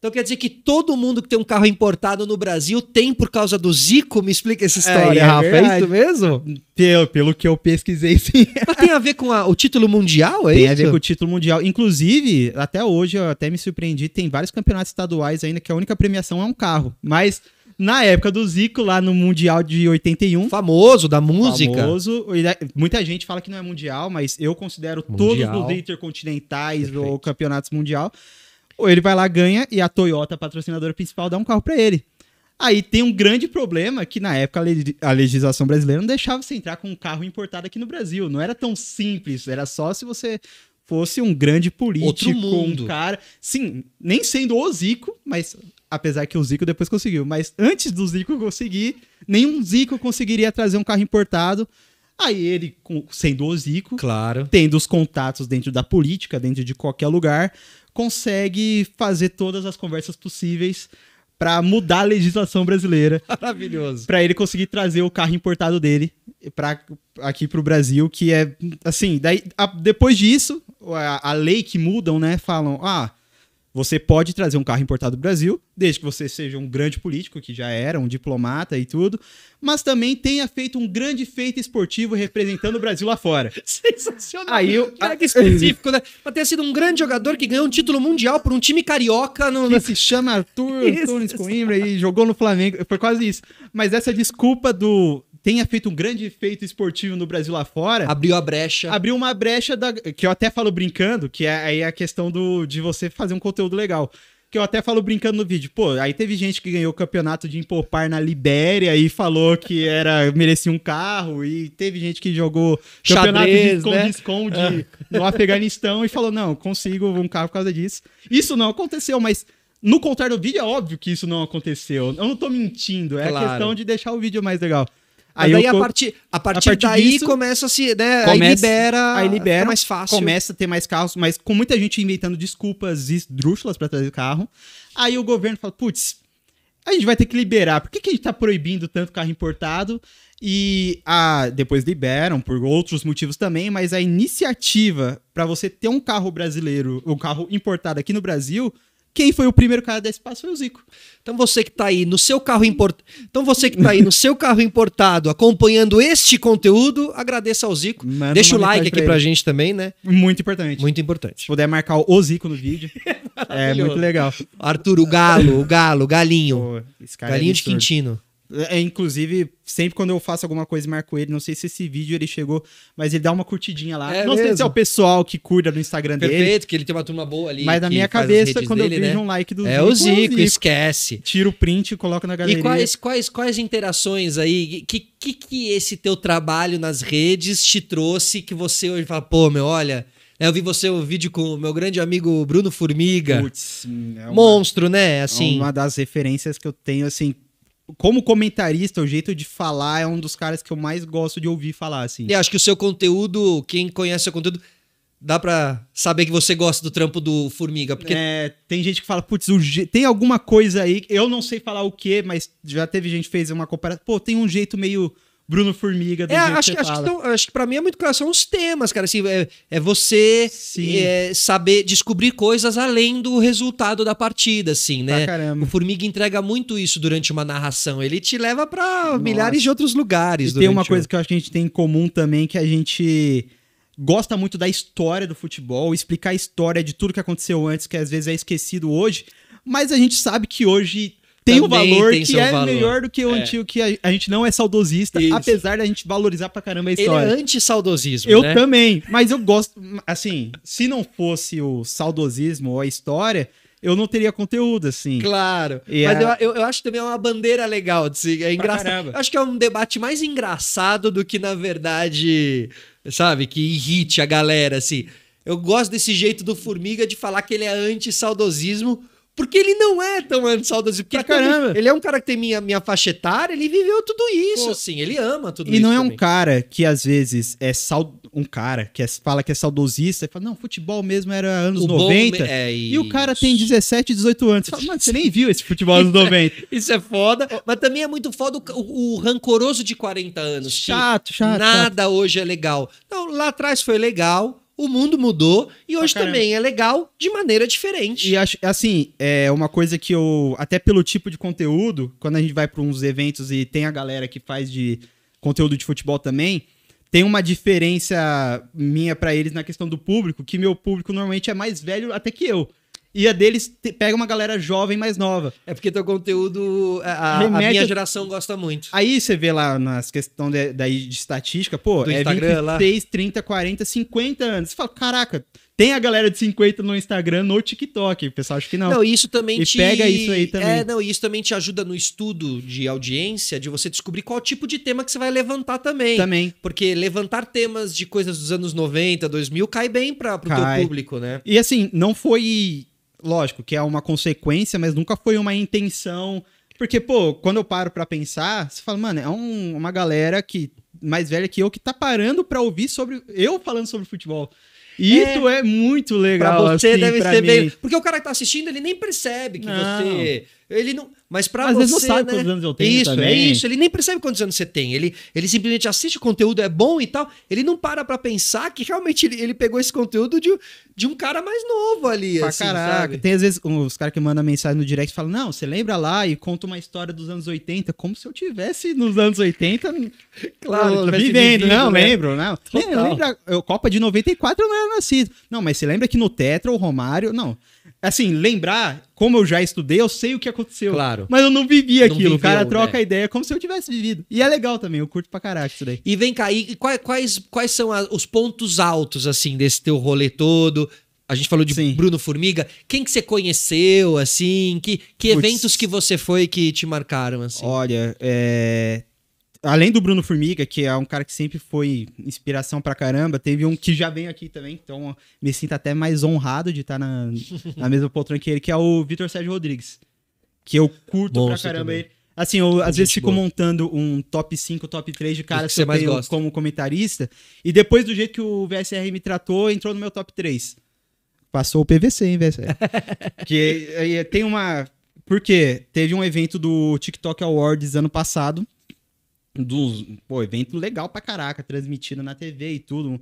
Então quer dizer que todo mundo que tem um carro importado no Brasil tem por causa do Zico? Me explica essa é, história, é, é Rafa. É isso mesmo? Pelo, pelo que eu pesquisei, sim. Mas tem a ver com a, o título mundial, é tem isso? Tem a ver com o título mundial. Inclusive, até hoje, eu até me surpreendi, tem vários campeonatos estaduais ainda que a única premiação é um carro. Mas na época do Zico, lá no Mundial de 81. Famoso, da música. Famoso. Muita gente fala que não é mundial, mas eu considero mundial. todos os intercontinentais Perfeito. ou campeonatos mundial. Ou ele vai lá, ganha e a Toyota, a patrocinadora principal, dá um carro para ele. Aí tem um grande problema que na época a legislação brasileira não deixava você entrar com um carro importado aqui no Brasil. Não era tão simples, era só se você fosse um grande político, um cara. Sim, nem sendo o Zico, mas apesar que o Zico depois conseguiu. Mas antes do Zico conseguir, nenhum Zico conseguiria trazer um carro importado. Aí ele, sendo o Zico, claro. tendo os contatos dentro da política, dentro de qualquer lugar, consegue fazer todas as conversas possíveis para mudar a legislação brasileira. Maravilhoso. Para ele conseguir trazer o carro importado dele para aqui para o Brasil, que é assim, daí a, depois disso, a, a lei que mudam, né, falam: "Ah, você pode trazer um carro importado do Brasil, desde que você seja um grande político, que já era, um diplomata e tudo, mas também tenha feito um grande feito esportivo representando o Brasil lá fora. Sensacional. Aí eu... Que específico, né? Pra ter sido um grande jogador que ganhou um título mundial por um time carioca. No... Que se chama Arthur Tunes Coimbra e jogou no Flamengo. Foi quase isso. Mas essa desculpa do, tenha feito um grande efeito esportivo no Brasil lá fora. Abriu a brecha. Abriu uma brecha da, que eu até falo brincando, que é aí a questão do, de você fazer um conteúdo legal que eu até falo brincando no vídeo. Pô, aí teve gente que ganhou o campeonato de empopar na Libéria e falou que era merecia um carro. E teve gente que jogou campeonato de esconde-esconde né? Ah. no Afeganistão e falou: não, consigo um carro por causa disso. Isso não aconteceu, mas. No contrário do vídeo, é óbvio que isso não aconteceu. Eu não tô mentindo. É claro. questão de deixar o vídeo mais legal. Aí daí, a, partir, a partir, a partir daí disso, começa a se. Né, começa, aí libera. Aí libera. mais fácil. Começa a ter mais carros, mas com muita gente inventando desculpas esdrúxulas para trazer carro. Aí o governo fala: putz, a gente vai ter que liberar. Por que, que a gente tá proibindo tanto carro importado? E a, ah, depois liberam por outros motivos também, mas a iniciativa para você ter um carro brasileiro, um carro importado aqui no Brasil, quem foi o primeiro cara da espaço foi o Zico. Então você que está aí no seu carro importado, então você que tá aí no seu carro importado acompanhando este conteúdo, agradeça ao Zico. Manda Deixa o like aqui para a gente também, né? Muito importante. Muito importante. Se puder marcar o Zico no vídeo. é muito legal. Arthur, o galo, o galo, o galinho. Pô, é galinho é de Quintino. É, inclusive, sempre quando eu faço alguma coisa e marco ele, não sei se esse vídeo ele chegou, mas ele dá uma curtidinha lá. É não mesmo? sei se é o pessoal que cuida do Instagram Perfeito, dele. Perfeito, que ele tem uma turma boa ali. Mas na minha cabeça, quando dele, eu vejo né? um like do É Zico, o Zico, esquece. Tira o print e coloca na galeria. E quais, quais, quais interações aí? Que, que, que esse teu trabalho nas redes te trouxe que você hoje fala, pô, meu, olha. Né, eu vi você o vídeo com o meu grande amigo Bruno Formiga. Puts, hum, é uma, Monstro, né? Assim. É uma das referências que eu tenho, assim, como comentarista, o jeito de falar é um dos caras que eu mais gosto de ouvir falar, assim. E acho que o seu conteúdo, quem conhece o seu conteúdo, dá pra saber que você gosta do trampo do Formiga. Porque... É, tem gente que fala, putz, je... tem alguma coisa aí, eu não sei falar o que, mas já teve gente que fez uma comparação. Pô, tem um jeito meio Bruno Formiga, do é, acho, que, acho, que acho que pra mim é muito claro, são os temas, cara. Assim, é, é você é, saber descobrir coisas além do resultado da partida, assim, né? o Formiga entrega muito isso durante uma narração. Ele te leva para milhares de outros lugares. E tem uma o... coisa que eu acho que a gente tem em comum também, que a gente gosta muito da história do futebol, explicar a história de tudo que aconteceu antes, que às vezes é esquecido hoje. Mas a gente sabe que hoje tem um valor tem que é valor. melhor do que o é. antigo, que a, a, gente não é saudosista, Isso. apesar da gente valorizar pra caramba a história. Ele é anti-saudosismo. Eu né? também, mas eu gosto. Assim, se não fosse o saudosismo ou a história, eu não teria conteúdo, assim. Claro. Mas eu, eu, eu, acho também uma bandeira legal. De é engraçado. acho que é um debate mais engraçado do que, na verdade, sabe, que irrite a galera, assim. Eu gosto desse jeito do Formiga de falar que ele é anti-saudosismo, porque ele não é tão anti Porque pra caramba. ele é um cara que tem minha, minha faixa etária, ele viveu tudo isso, Pô, assim, ele ama tudo e isso. E não é também. um cara que às vezes é sal um cara que é, fala que é saudosista e fala, não, futebol mesmo era anos o 90. É e o cara tem 17, 18 anos. Você fala, mano, você nem viu esse futebol anos 90. É- isso é foda, mas também é muito foda o, o rancoroso de 40 anos. Chato, chato. Nada chato. hoje é legal. Não, lá atrás foi legal o mundo mudou e hoje ah, também é legal de maneira diferente. E acho, assim, é uma coisa que eu, até pelo tipo de conteúdo, quando a gente vai para uns eventos e tem a galera que faz de conteúdo de futebol também, tem uma diferença minha para eles na questão do público, que meu público normalmente é mais velho até que eu. E a deles te, pega uma galera jovem mais nova. É porque teu conteúdo. A, a minha geração gosta muito. Aí você vê lá nas questões de, de, de estatística, pô, Do é Instagram, 26, lá. 30, 40, 50 anos. Você fala, caraca, tem a galera de 50 no Instagram, no TikTok. O pessoal acha que não. Não, isso também e te... pega isso aí também. É, não, isso também te ajuda no estudo de audiência, de você descobrir qual tipo de tema que você vai levantar também. Também. Porque levantar temas de coisas dos anos 90, 2000, cai bem para pro cai. teu público, né? E assim, não foi lógico, que é uma consequência, mas nunca foi uma intenção. Porque, pô, quando eu paro para pensar, você fala, mano, é um, uma galera que mais velha que eu que tá parando para ouvir sobre eu falando sobre futebol. é, isso é muito legal. Pra você assim, deve pra ser mim. meio. Porque o cara que tá assistindo, ele nem percebe que não. você. Ele não. Mas para você. Às vezes não sabe né? quantos anos eu tenho. Isso, também. é isso. Ele nem percebe quantos anos você tem. Ele, ele simplesmente assiste o conteúdo, é bom e tal. Ele não para pra pensar que realmente ele, ele pegou esse conteúdo de, de um cara mais novo ali. Pra assim, caraca. Sabe? Tem às vezes os caras que mandam mensagem no direct e falam: Não, você lembra lá e conta uma história dos anos 80, como se eu tivesse nos anos 80. Hum, claro, vivendo. não, né? lembro, não. Lembra, Copa de 94 eu não era nascido. Não, mas você lembra que no Tetra o Romário. Não assim, lembrar, como eu já estudei, eu sei o que aconteceu. Claro. Mas eu não vivi não aquilo. Viveu, o cara né? troca né? a ideia como se eu tivesse vivido. E é legal também, eu curto pra caralho isso daí. E vem cá, e quais, quais, quais são a, os pontos altos, assim, desse teu rolê todo? A gente falou de Sim. Bruno Formiga. Quem que você conheceu, assim? Que, que eventos que você foi que te marcaram, assim? Olha, é além do Bruno Formiga, que é um cara que sempre foi inspiração pra caramba, teve um que já vem aqui também, então me sinto até mais honrado de estar tá na, na mesma poltrona que ele, que é o Vitor Sérgio Rodrigues. Que eu curto Bom, pra caramba ele. Assim, eu às vezes fico boa. montando um top 5, top 3 de caras que, que eu tenho gosta. como comentarista. E depois do jeito que o VSR me tratou, entrou no meu top 3. Passou o PVC, hein, VSR? que aí, eh, tem uma. Por quê? teve um evento do TikTok Awards ano passado dos, pô, evento legal pra caraca, transmitido na TV e tudo.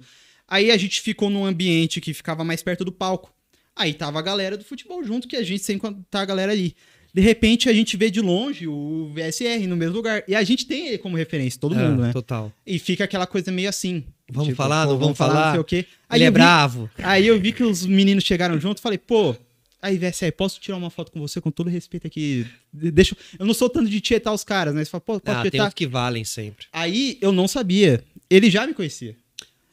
Aí a gente ficou num ambiente que ficava mais perto do palco. Aí tava a galera do futebol junto, que a gente sem contar tá a galera ali. De repente a gente vê de longe o VSR no mesmo lugar. E a gente tem ele como referência, todo é, mundo, né? Total. E fica aquela coisa meio assim. Vamos tipo, falar, não vamos falar. falar. Não sei o quê. Aí ele é vi, bravo. Aí eu vi que os meninos chegaram junto falei, pô, Aí, Vessi, aí, posso tirar uma foto com você com todo respeito aqui? Deixa. Eu não sou tanto de tietar os caras, né? Você fala, ah, tietar? Tem uns que valem sempre. Aí eu não sabia. Ele já me conhecia.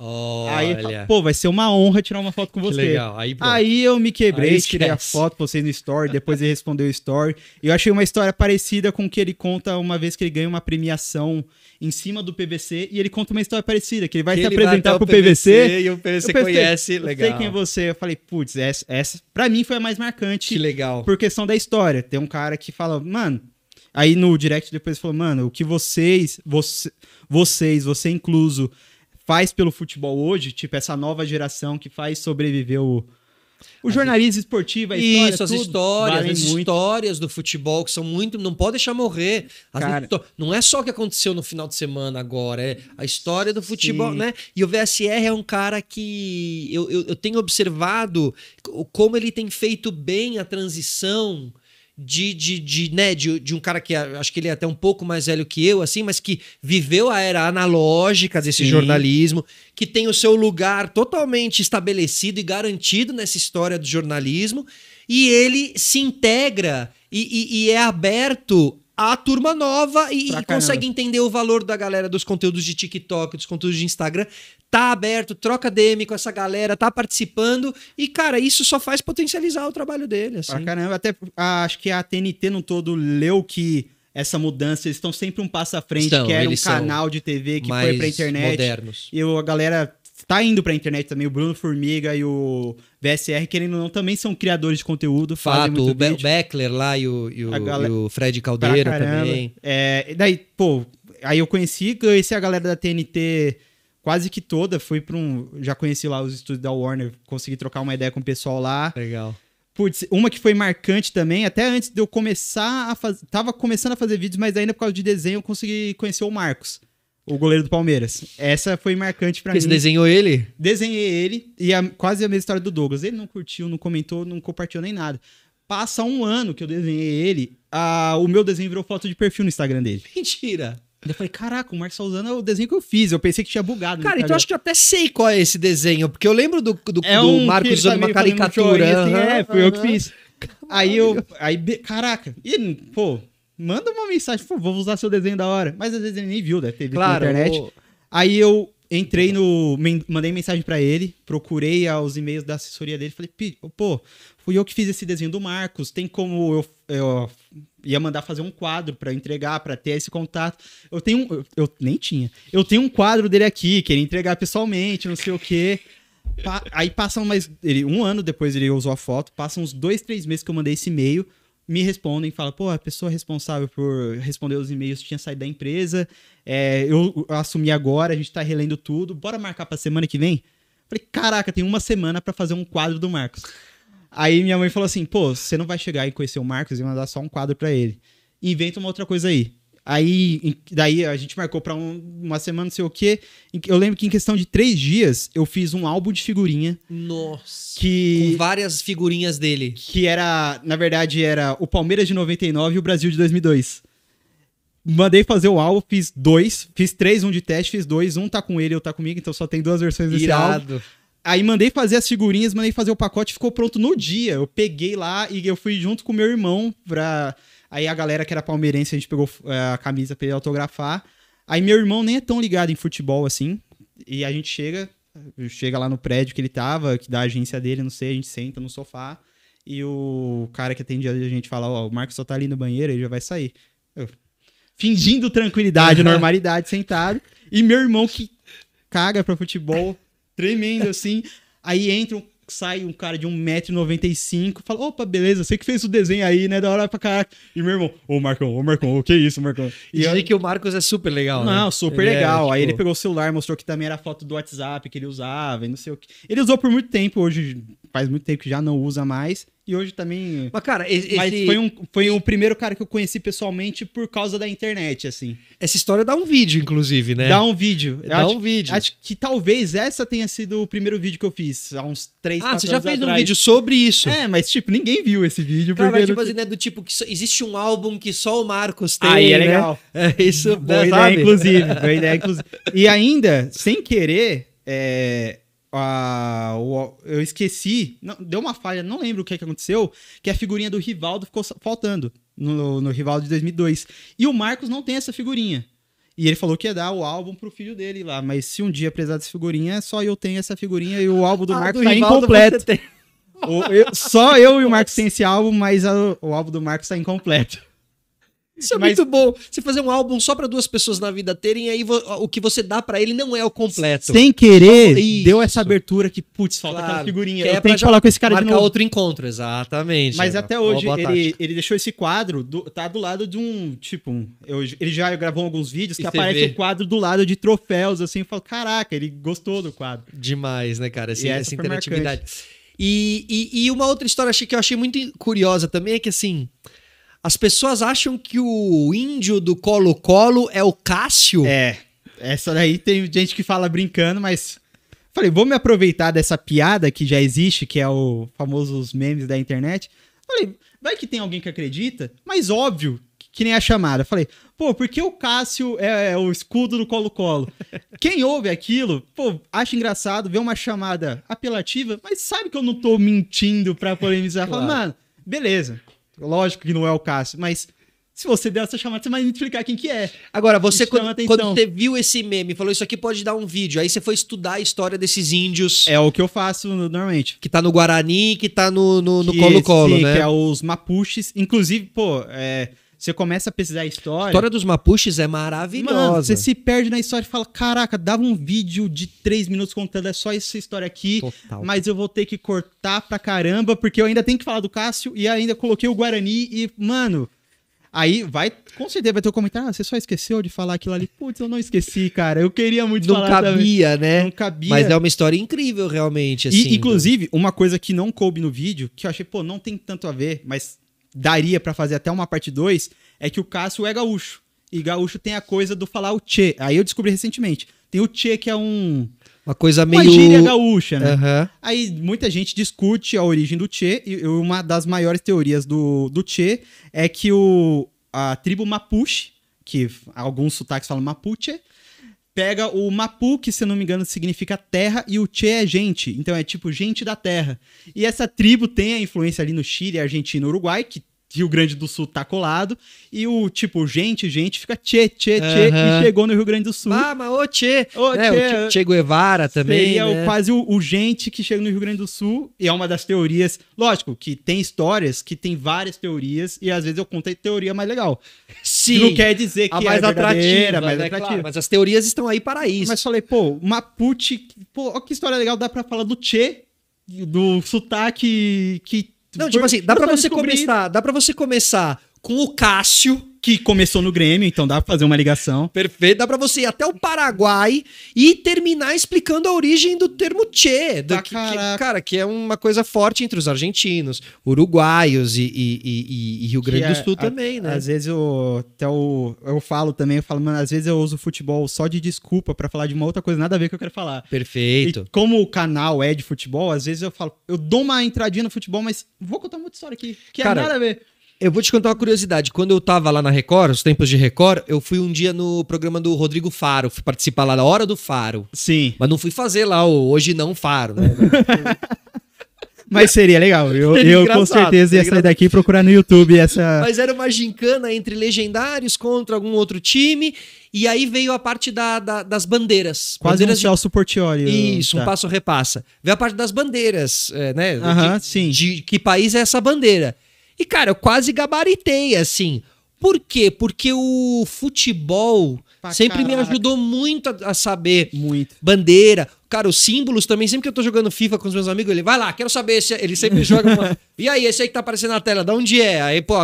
Olha. Aí, pô, vai ser uma honra tirar uma foto com você. Que legal. Aí, aí eu me quebrei, aí tirei a foto, postei no story, depois ele respondeu o story. Eu achei uma história parecida com o que ele conta uma vez que ele ganha uma premiação em cima do PVC e ele conta uma história parecida, que ele vai que se ele apresentar vai pro PVC, PVC, e o PVC pensei, conhece, legal. Eu sei quem é você. Eu falei, putz, essa, é, essa é, para mim foi a mais marcante. Que legal. Por questão da história. Tem um cara que fala, mano, aí no direct depois falou, mano, o que vocês, você, vocês, você incluso, faz pelo futebol hoje, tipo essa nova geração que faz sobreviver o, o jornalismo esportivo, a história, Isso, as histórias, as muito. histórias do futebol que são muito. Não pode deixar morrer. Cara, não é só o que aconteceu no final de semana agora, é a história do futebol, sim. né? E o VSR é um cara que eu, eu, eu tenho observado como ele tem feito bem a transição de, de, de, né, de, de um cara que é, acho que ele é até um pouco mais velho que eu, assim, mas que viveu a era analógica desse Sim. jornalismo, que tem o seu lugar totalmente estabelecido e garantido nessa história do jornalismo, e ele se integra e, e, e é aberto a turma nova e, e consegue entender o valor da galera dos conteúdos de TikTok, dos conteúdos de Instagram. Tá aberto, troca DM com essa galera, tá participando. E, cara, isso só faz potencializar o trabalho dele. Assim. Pra caramba, até ah, acho que a TNT no todo leu que essa mudança, eles estão sempre um passo à frente, estão, que um canal de TV que foi pra internet. Modernos. E a galera tá indo pra internet também. O Bruno Formiga e o VSR, querendo ou não, também são criadores de conteúdo. Fato, o Be Beckler lá e o, e o, e o Fred Caldeira também. É, daí, pô, aí eu conheci, conheci a galera da TNT quase que toda. Fui pra um. Já conheci lá os estúdios da Warner, consegui trocar uma ideia com o pessoal lá. Legal. Putz, uma que foi marcante também, até antes de eu começar a fazer. Tava começando a fazer vídeos, mas ainda por causa de desenho eu consegui conhecer o Marcos o goleiro do Palmeiras. Essa foi marcante para mim. Você desenhou ele? Desenhei ele e a, quase a mesma história do Douglas. Ele não curtiu, não comentou, não compartilhou nem nada. Passa um ano que eu desenhei ele, a, o meu desenho virou foto de perfil no Instagram dele. Mentira! Eu falei, caraca, o Marcos tá usando é o desenho que eu fiz. Eu pensei que tinha bugado. Cara, então acho que eu até sei qual é esse desenho, porque eu lembro do, do, é um do Marcos usando uma caricatura. Assim, uhum, é, foi uhum. eu que fiz. Caramba. Aí eu. Aí, caraca. E, pô, manda uma mensagem, por favor, vou usar seu desenho da hora. Mas às vezes ele nem viu, deve ter visto claro, na internet. O... Aí eu entrei no. Mandei mensagem para ele, procurei os e-mails da assessoria dele, falei, pô, fui eu que fiz esse desenho do Marcos, tem como eu. eu ia mandar fazer um quadro para entregar, para ter esse contato. Eu tenho eu, eu, nem tinha. Eu tenho um quadro dele aqui, queria entregar pessoalmente, não sei o quê. Pa, aí passam mais ele, um ano depois ele usou a foto, passam uns dois, três meses que eu mandei esse e-mail me respondem, falam, pô, a pessoa responsável por responder os e-mails tinha saído da empresa, é, eu, assumi agora, a gente tá relendo tudo, bora marcar pra semana que vem? Falei, caraca, tem uma semana para fazer um quadro do Marcos. Aí minha mãe falou assim, pô, você não vai chegar e conhecer o Marcos e mandar só um quadro para ele. Inventa uma outra coisa aí. Aí, daí a gente marcou pra um, uma semana, não sei o quê. Eu lembro que em questão de três dias, eu fiz um álbum de figurinha. Nossa. Que, com várias figurinhas dele. Que era, na verdade, era o Palmeiras de 99 e o Brasil de 2002. Mandei fazer o álbum, fiz dois. Fiz três, um de teste, fiz dois. Um tá com ele, eu tá comigo, então só tem duas versões desse Irado. álbum. Aí mandei fazer as figurinhas, mandei fazer o pacote, ficou pronto no dia. Eu peguei lá e eu fui junto com meu irmão pra Aí a galera que era palmeirense, a gente pegou é, a camisa pra ele autografar. Aí meu irmão nem é tão ligado em futebol assim. E a gente chega, chega lá no prédio que ele tava, que da agência dele, não sei, a gente senta no sofá. E o cara que atende a gente fala: Ó, oh, o Marcos só tá ali no banheiro, ele já vai sair. Eu, fingindo tranquilidade, normalidade, sentado. E meu irmão que caga pra futebol, tremendo assim. Aí entra um sai um cara de 1,95m, fala, opa, beleza, você que fez o desenho aí, né? Da hora pra caraca. E meu irmão, ô Marcão, ô Marcão, o que é isso, Marcão? E olha eu... que o Marcos é super legal, né? Não, né? super ele é, legal. É, tipo... Aí ele tipo pegou o celular, mostrou que também era foto do WhatsApp que ele usava e não sei o que. Ele usou por muito tempo, hoje faz muito tempo que já não usa mais. E hoje também. Mas, cara, esse... Mas foi, um, foi o primeiro cara que eu conheci pessoalmente por causa da internet, assim. Essa história dá um vídeo, inclusive, né? Dá um vídeo. dá acho, um vídeo. Acho que talvez essa tenha sido o primeiro vídeo que eu fiz, há uns três, ah, você já fez atrás. um vídeo sobre isso. É, mas, tipo, ninguém viu esse vídeo. Cara, mas, tipo assim, né, do tipo que existe um álbum que só o Marcos tem. Aí é né? legal. Né? É isso, boa né, ideia, inclusive. Boa ideia, inclusive. E ainda, sem querer, é ah, eu esqueci, não, deu uma falha, não lembro o que, é que aconteceu, que a figurinha do Rivaldo ficou faltando no, no Rivaldo de 2002. E o Marcos não tem essa figurinha. E ele falou que ia dar o álbum pro filho dele lá, mas se um dia precisar dessa figurinha, só eu tenho essa figurinha e o álbum do ah, Marcos do tá Rivaldo incompleto. O, eu, só eu e o Marcos tem esse álbum, mas a, o álbum do Marcos tá incompleto. Isso é Mas... muito bom. Você fazer um álbum só para duas pessoas na vida terem, e aí o que você dá para ele não é o completo. Sem querer, Isso. deu essa abertura que, putz, falta claro, aquela figurinha. Que é Eu tenho que falar com esse cara de novo. outro encontro, exatamente. Mas é até hoje, ele, ele, deixou esse quadro, do, tá do lado de um, tipo, um, ele já gravou alguns vídeos que e aparece o um quadro do lado de troféus, assim, eu falo, caraca, ele gostou do quadro. Demais, né, cara? Assim, e é essa interatividade. E, e, e uma outra história que eu achei muito curiosa também é que, assim... As pessoas acham que o índio do Colo-Colo é o Cássio. É. Essa daí tem gente que fala brincando, mas. Falei, vou me aproveitar dessa piada que já existe, que é o famoso os memes da internet. Falei, vai que tem alguém que acredita, mas óbvio que nem a chamada. Falei, pô, por que o Cássio é, é, o escudo do Colo-Colo? Quem ouve aquilo, pô, acha engraçado, vê uma chamada apelativa, mas sabe que eu não tô mentindo pra polemizar. claro. mano, beleza, Lógico que não é o Cássio, mas se você der essa chamada, você vai identificar quem que é. Agora, você quando, quando você viu esse meme, falou isso aqui pode dar um vídeo, aí você foi estudar a história desses índios. É o que eu faço normalmente. Que tá no Guarani, que tá no Colo-Colo, no, no Colo-Colo, né? Que é os Mapuches. Inclusive, pô, é... Você começa a pesquisar a história. A história dos Mapuches é maravilhosa. Mano, você se perde na história e fala: caraca, dava um vídeo de três minutos contando é só essa história aqui, Total. mas eu vou ter que cortar pra caramba, porque eu ainda tenho que falar do Cássio e ainda coloquei o Guarani e, mano. Aí vai, com certeza vai ter um comentário, ah, você só esqueceu de falar aquilo ali. Putz, eu não esqueci, cara. Eu queria muito não falar. Não cabia, também. né? Não cabia. Mas é uma história incrível, realmente, assim. E, inclusive, uma coisa que não coube no vídeo, que eu achei, pô, não tem tanto a ver, mas daria para fazer até uma parte 2 é que o Cássio é gaúcho. E gaúcho tem a coisa do falar o tchê. Aí eu descobri recentemente. Tem o tchê, que é um. Uma coisa meio. Uma gíria gaúcha, né? Uhum. Aí muita gente discute a origem do tchê. E uma das maiores teorias do, do tchê é que o, a tribo Mapuche, que alguns sotaques falam Mapuche, pega o Mapu, que se não me engano significa terra, e o Che é gente, então é tipo gente da terra. E essa tribo tem a influência ali no Chile, Argentina, Uruguai, que Rio Grande do Sul tá colado. E o tipo, gente, gente, fica tchê, tchê, tchê, e chegou no Rio Grande do Sul. Ah, mas ô tchê! Ô, né, tchê. O tchê Guevara também. Seria né? quase o, o, gente que chega no Rio Grande do Sul. E é uma das teorias. Lógico que tem histórias que tem várias teorias. E às vezes eu contei teoria mais legal. Sim. Que não quer dizer que a mais é atrativa, mais né? atrativa. Claro, mas as teorias estão aí para isso. Mas falei, pô, Mapuche. Pô, ó que história legal, dá pra falar do tchê, do sotaque que não, tipo assim, dá para você começar, dá para você começar com o Cássio, que começou no Grêmio, então dá pra fazer uma ligação. Perfeito, dá pra você ir até o Paraguai e terminar explicando a origem do termo Che. Da, ah, que, cara, que é uma coisa forte entre os argentinos, uruguaios e, e, e, e Rio Grande do é Sul é, também, a, né? Às vezes eu, até eu, eu falo também, eu falo, mano, às vezes eu uso futebol só de desculpa para falar de uma outra coisa, nada a ver que eu quero falar. Perfeito. E como o canal é de futebol, às vezes eu falo, eu dou uma entradinha no futebol, mas vou contar muita história aqui, que é cara, é nada a ver. Eu vou te contar uma curiosidade. Quando eu tava lá na Record, os tempos de Record, eu fui um dia no programa do Rodrigo Faro, fui participar lá na Hora do Faro. Sim. Mas não fui fazer lá o Hoje Não Faro, né? Mas seria legal. Eu, seria eu com certeza ia sair daqui e procurar no YouTube essa. Mas era uma gincana entre legendários contra algum outro time. E aí veio a parte da, da das bandeiras. Quase bandeiras um de... Celso Portioli. Isso, tá. um passo repassa. Veio a parte das bandeiras, é, né? Uh -huh, de, sim. De que país é essa bandeira? E, cara, eu quase gabaritei, assim. Por quê? Porque o futebol pra sempre caraca. me ajudou muito a, a, saber. Muito. Bandeira. Cara, os símbolos também, sempre que eu tô jogando FIFA com os meus amigos, ele vai lá, quero saber se é- ele sempre joga uma... E aí, esse aí que tá aparecendo na tela, de onde é? Aí, pô,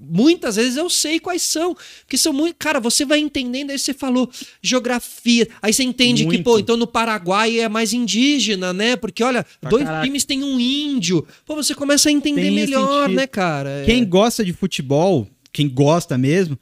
muitas vezes eu sei quais são, porque são muito, cara, você vai entendendo, aí você falou geografia, aí você entende muito. que, pô, então no Paraguai é mais indígena, né? Porque olha, pra dois caraca. times tem um índio. Pô, você começa a entender melhor, né, cara? Quem é... gosta de futebol, quem gosta mesmo,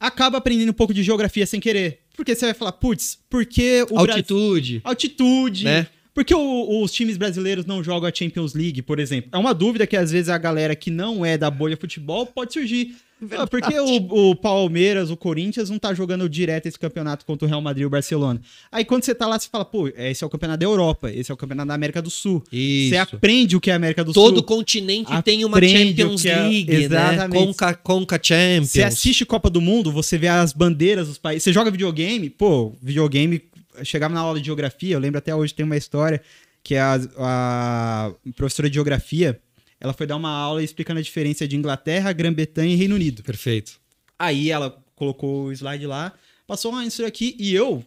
acaba aprendendo um pouco de geografia sem querer. Porque você vai falar, putz, porque o Altitude. Brasil... Altitude. Né? Por que o, os times brasileiros não jogam a Champions League, por exemplo? É uma dúvida que às vezes a galera que não é da bolha futebol pode surgir. Ah, Verdade. Ah, porque o, o, Palmeiras, o Corinthians não tá jogando direto esse campeonato contra o Real Madrid e o Barcelona. Aí quando você tá lá, você fala, pô, esse é o campeonato da Europa, esse é o campeonato da América do Sul. Isso. Você aprende o que é América do Todo Sul. Todo continente tem uma Champions é... League, né? Exatamente. né? Conca, Conca Champions. Você assiste Copa do Mundo, você vê as bandeiras dos países. Você joga videogame, pô, videogame chegava na aula de geografia, eu lembro até hoje tem uma história que a, a professora de geografia, ela foi dar uma aula explicando a diferença de Inglaterra, Grã-Bretanha e Reino Unido. Perfeito. Aí ela colocou o slide lá, passou uma ah, isso aqui e eu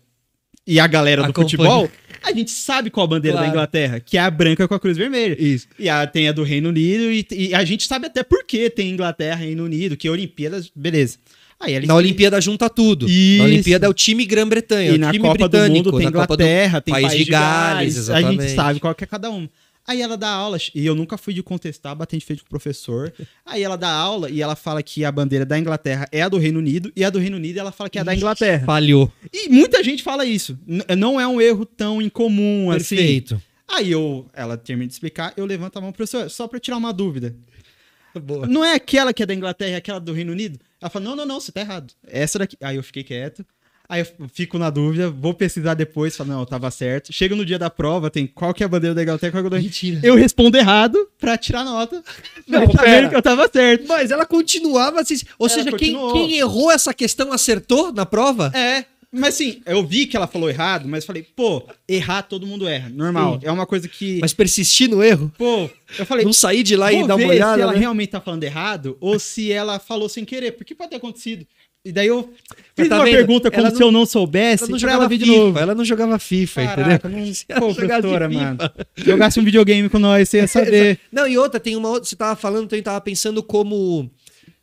e a galera do futebol, a gente sabe qual a bandeira claro. da Inglaterra, que é a branca com a cruz vermelha. Isso. E a, tem a do Reino Unido e, e a gente sabe até por que tem Inglaterra, e Reino Unido, que é Olimpíadas, beleza. Aí, na Olimpíada junta tudo. Isso. Na Olimpíada é o time Grã-Bretanha, o time Copa britânico. Do mundo, tem na Inglaterra, Copa do... tem País, País de Gales, exatamente. A gente sabe qual que é cada um. Aí ela dá aula, e eu nunca fui de contestar, bater de frente com o professor. Aí ela dá aula e ela fala que a bandeira da Inglaterra é a do Reino Unido, e a do Reino Unido ela fala que é a da Inglaterra. Falhou. E muita gente fala isso. não é um erro tão incomum Perfeito. assim. Perfeito. Aí eu, ela termina de explicar, eu levanto a mão, professor, só para tirar uma dúvida. Boa. Não é aquela que é da Inglaterra, é aquela do Reino Unido? Ela fala, não, não, não, você tá errado. Essa daqui. Aí eu fiquei quieto. Aí eu fico na dúvida, vou pesquisar depois, falo, não, eu tava certo. Chego no dia da prova, tem qual que é a bandeira da Inglaterra, qual que é a bandeira... Mentira. Eu respondo errado pra tirar nota. Não, pra que eu tava certo. Mas ela continuava assim, ou ela seja, quem, quem errou essa questão acertou na prova? É. Mas assim, eu vi que ela falou errado, mas falei, pô, errar todo mundo erra, normal. É uma coisa que. Mas persistir no erro? Pô, eu falei. Não sair de lá e dar uma olhada. Se ela né? realmente tá falando errado ou se ela falou sem querer, porque pode ter acontecido. E daí eu fiz tá uma vendo? pergunta como ela se não, eu não soubesse. Ela não jogava ela FIFA, de novo. Ela não jogava FIFA, Caraca, entendeu? Não, pô, professora, mano. Jogasse um videogame com nós, você ia saber. não, e outra, tem uma outra. Você tava falando, então eu tava pensando como.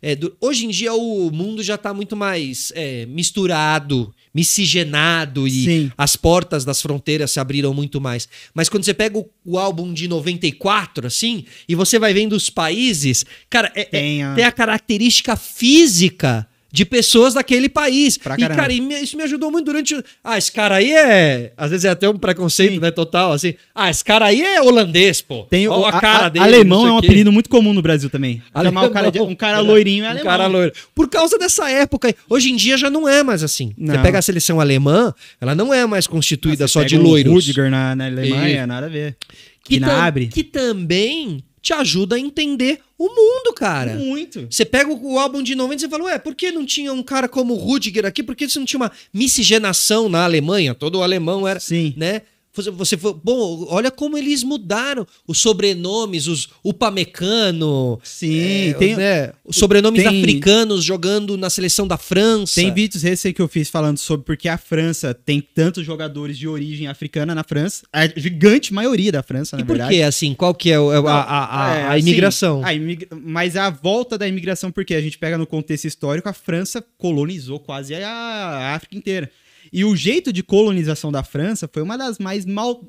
É, do, hoje em dia o mundo já está muito mais é, misturado miscigenado e Sim. as portas das fronteiras se abriram muito mais. Mas quando você pega o, o álbum de 94, assim, e você vai vendo os países, cara, é, é tem, a... É, tem a característica física de pessoas daquele país. Pra caramba. e, cara, isso me ajudou muito durante. Ah, esse cara aí é. Às vezes é até um preconceito, Sim. né? Total, assim. Ah, esse cara aí é holandês, pô. Tem o, a, cara a, dele. Alemão é um apelido muito comum no Brasil também. Alemão, cara de, um cara loirinho é alemão. Um cara loiro. Por causa dessa época. Hoje em dia já não é mais assim. Não. Você pega a seleção alemã, ela não é mais constituída ah, só de loiros. Rudiger na, na Alemanha, e... nada a ver. Que, tam, que também te ajuda a entender o mundo, cara. Muito. Você pega o álbum de 90 e fala, ué, por que não tinha um cara como o Rudiger aqui? Por que não tinha uma miscigenação na Alemanha? Todo alemão era, Sim. né? Sim você foi, bom, olha como eles mudaram os sobrenomes, os Upamecano. Sim, é, tem. Né, é, os sobrenomes tem, africanos jogando na seleção da França. Tem vídeos recentes que eu fiz falando sobre porque a França tem tantos jogadores de origem africana na França. A gigante maioria da França, na e por verdade. assim? Qual que é, é a, a, a, é, a assim, imigração? Sim, imig... Mas a volta da imigração, porque a gente pega no contexto histórico, a França colonizou quase a África inteira. E o jeito de colonização da França foi uma das mais mal.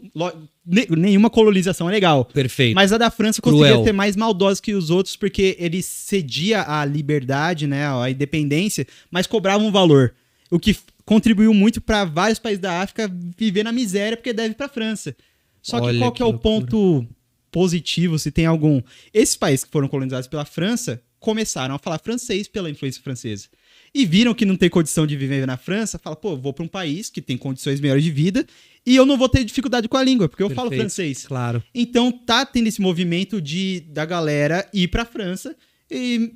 Nenhuma colonização é legal. Perfeito. Mas a da França conseguia Cruel. ter mais maldosa que os outros, porque ele cedia a liberdade, né? A independência, mas cobrava um valor. O que contribuiu muito para vários países da África viver na miséria, porque deve para a França. Só Olha que qual que, que é o loucura. ponto positivo, se tem algum? Esses países que foram colonizados pela França começaram a falar francês pela influência francesa e viram que não tem condição de viver na França, fala, pô, vou para um país que tem condições melhores de vida e eu não vou ter dificuldade com a língua, porque eu Perfeito, falo francês. Claro. Então tá tendo esse movimento de da galera ir para a França e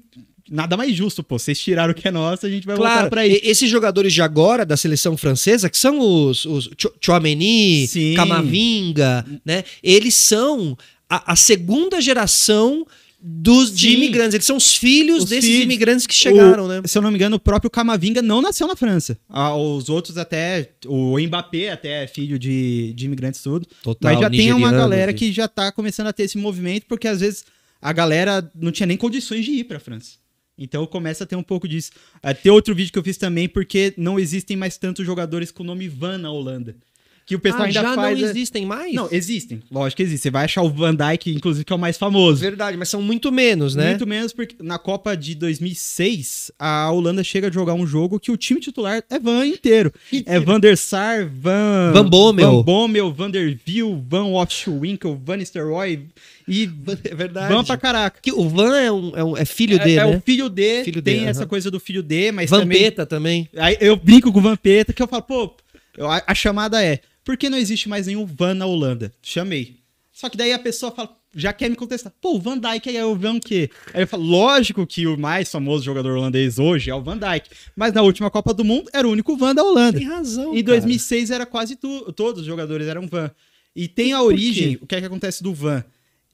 nada mais justo, pô. Vocês tiraram o que é nosso, a gente vai claro, voltar para aí. Esses jogadores de agora, da seleção francesa, que são os, os Chouameni, Camavinga, né? Eles são a, a segunda geração dos, de imigrantes. Eles são os filhos os desses filhos, imigrantes que chegaram, o, né? Se eu não me engano, o próprio Camavinga não nasceu na França. Ah, os outros até. O Mbappé até é filho de, de imigrantes tudo. Total, Mas já tem uma galera assim. que já tá começando a ter esse movimento, porque às vezes a galera não tinha nem condições de ir pra França. Então começa a ter um pouco disso. Uh, tem outro vídeo que eu fiz também, porque não existem mais tantos jogadores com o nome Van na Holanda que o pessoal ah, ainda já faz. Já é- não existem mais? Não, existem. Lógico que existe. Você vai achar o Van Dyke, inclusive, que é o mais famoso. Verdade, mas são muito menos, né? Muito menos, porque na Copa de 2006, a Holanda chega a jogar um jogo que o time titular é Van inteiro. é Van der Sar, Van... Van Bommel. Van Bommel, Van der Wiel, Van Opschwinkel, Van Nistelrooy e... É verdade. Van pra caraca. Que o Van é, um, é, um, é filho é, dele, é, né? o filho dele. Filho tem essa uh -huh. coisa do filho dele, mas Vampeta também... também. Aí eu brinco com o Vampeta, que eu falo, pô... A, a chamada é, porque não existe mais nenhum Van na Holanda. Chamei. Só que daí a pessoa fala, já quer me contestar. Pô, o Van Dijk aí é o Van quê? Aí eu falo, lógico que o mais famoso jogador holandês hoje é o Van Dijk, mas na última Copa do Mundo era o único Van da Holanda. Tem razão, Em 2006 cara. era quase tu, todos os jogadores eram Van. E tem e a origem, o que é que acontece do Van?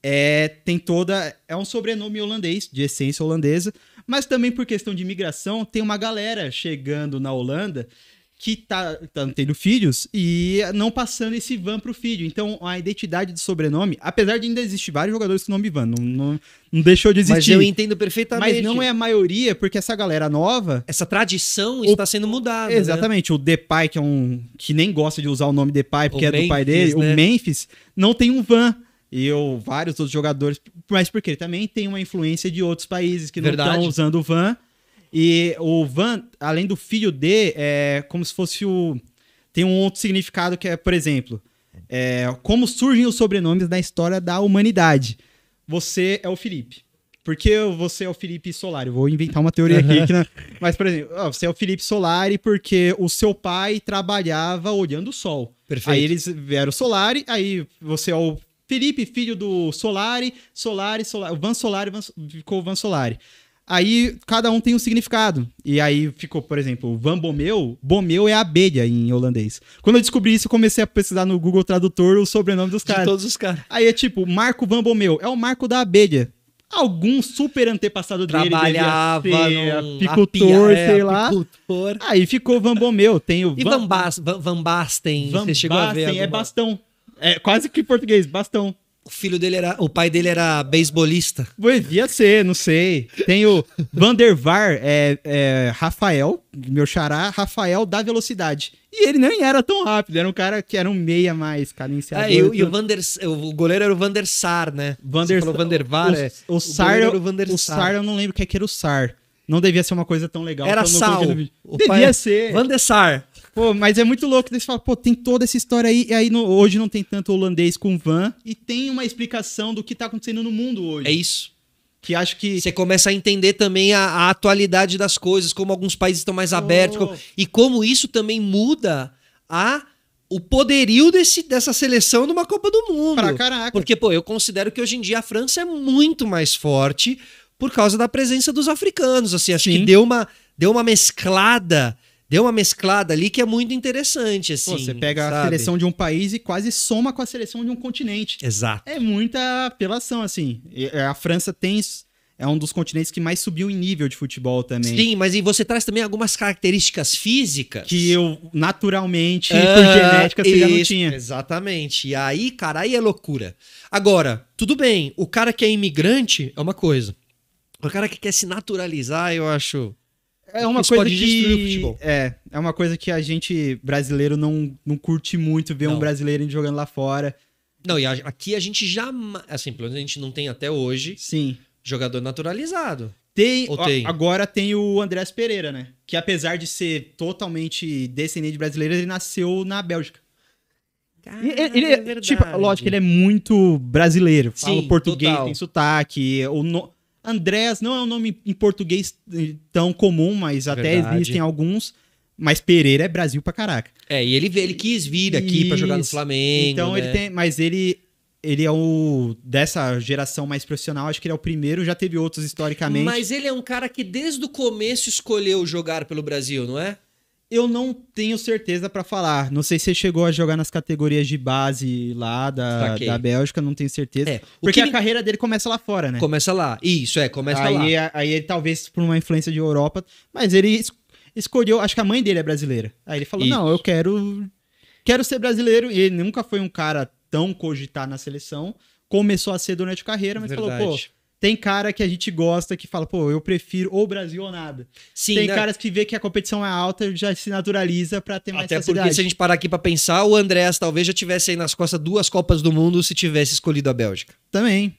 É, tem toda, é um sobrenome holandês, de essência holandesa, mas também por questão de imigração, tem uma galera chegando na Holanda que tá, tá tendo filhos e não passando esse Van pro filho. Então, a identidade do sobrenome, apesar de ainda existir vários jogadores com o nome Van, não, não, não, deixou de existir. Mas eu entendo perfeitamente. Mas não é a maioria, porque essa galera nova... Essa tradição o, está sendo mudada, né? Exatamente. Né? O Depay, que é um... que nem gosta de usar o nome Depay, porque o é Memphis, do pai dele, né? o Memphis, não tem um Van e vários outros jogadores, mas porque ele também tem uma influência de outros países que Verdade. não estão usando o Van. E o Van, além do filho de, é como se fosse o. Tem um outro significado que é, por exemplo, é, como surgem os sobrenomes na história da humanidade. Você é o Felipe. Porque você é o Felipe Solari. vou inventar uma teoria aqui. Que, né? Mas, por exemplo, você é o Felipe Solari porque o seu pai trabalhava olhando o sol. Perfeito. Aí eles vieram o Solari, aí você é o Felipe, filho do Solari, Solari, Solari, Van Solari, Van, ficou o Van Solari. Aí cada um tem um significado. E aí ficou, por exemplo, Van Bomeu. Bomeu é abelha em holandês. Quando eu descobri isso, eu comecei a pesquisar no Google Tradutor o sobrenome dos caras. De todos os caras. Aí é tipo, Marco Van Bomeu. É o Marco da abelha algum super antepassado dele trabalhava no apicultor, é, sei lá. Apicultor. Aí ficou Van tem o E Van, Van, Basten, Van Basten, você chegou Basten a ver? Basten é bastão. É quase que em português, bastão o filho dele era. O pai dele era beisebolista. Podia ser, não sei. Tem o Vandervar é, é, Rafael, meu xará, Rafael da velocidade. E ele nem era tão rápido, era um cara que era um meia mais cara. É, e, o, e o, Vander, o goleiro era o Vander Sar, né? Vander, Você Vandervar, o, é. o, o Sar, o, Vander o Sar, eu não lembro o que, é que era o Sar. Não devia ser uma coisa tão legal. Era Sal. Devia pai... É ser. Vandersar. Pô, mas é muito louco, daí você fala, pô, tem toda essa história aí, e aí no, hoje não tem tanto holandês com van, e tem uma explicação do que tá acontecendo no mundo hoje. É isso. Que acho que. Você começa a entender também a, a atualidade das coisas, como alguns países estão mais oh. abertos, como, oh. e como isso também muda a o poderio desse, dessa seleção numa Copa do Mundo. Pra caraca. Porque, pô, eu considero que hoje em dia a França é muito mais forte por causa da presença dos africanos. Assim, acho Sim. que deu uma, deu uma mesclada deu uma mesclada ali que é muito interessante, assim. Pô, você pega sabe? a seleção de um país e quase soma com a seleção de um continente. Exato. É muita apelação, assim. É, a França tem é um dos continentes que mais subiu em nível de futebol também. Sim, mas e você traz também algumas características físicas que eu naturalmente, ah, por genética, você isso, já não tinha. Exatamente. E aí, cara, aí é loucura. Agora, tudo bem, o cara que é imigrante é uma coisa. O cara que quer se naturalizar, eu acho é uma Isso coisa pode que é é uma coisa que a gente brasileiro não, não curte muito ver não. um brasileiro jogando lá fora não e a, aqui a gente já assim pelo menos a gente não tem até hoje sim jogador naturalizado tem, tem, agora tem o Andrés Pereira né que apesar de ser totalmente descendente brasileiro ele nasceu na Bélgica Cara, ele, ele é, tipo, é lógico, ele é muito brasileiro. Fala português, total. tem sotaque. O no... Andréas não é um nome em português tão comum, mas até Verdade. existem alguns. Mas Pereira é Brasil pra caraca. É, e ele, ele quis vir aqui para jogar no Flamengo. Então né? ele tem. Mas ele. Ele é o. Dessa geração mais profissional, acho que ele é o primeiro, já teve outros historicamente. Mas ele é um cara que desde o começo escolheu jogar pelo Brasil, não é? eu não tenho certeza para falar. Não sei se você chegou a jogar nas categorias de base lá da, da Bélgica, não tenho certeza. É, porque a carreira dele começa lá fora, né? Começa lá. Isso, é, começa aí, lá. É, aí ele é talvez por uma influência de Europa, mas ele es escolheu, acho que a mãe dele é brasileira. Aí ele falou: Isso. "Não, eu quero quero ser brasileiro". E ele nunca foi um cara tão cogitado na seleção. Começou a ser durante a carreira, mas Verdade. falou: "Pô, tem cara que a gente gosta que fala, pô, eu prefiro ou Brasil ou nada. Sim, Tem né? caras que vê que a competição é alta já se naturaliza para ter mais Até facilidade. porque se a gente parar aqui para pensar, o Andréas talvez já tivesse aí nas costas duas Copas do Mundo se tivesse escolhido a Bélgica. Também.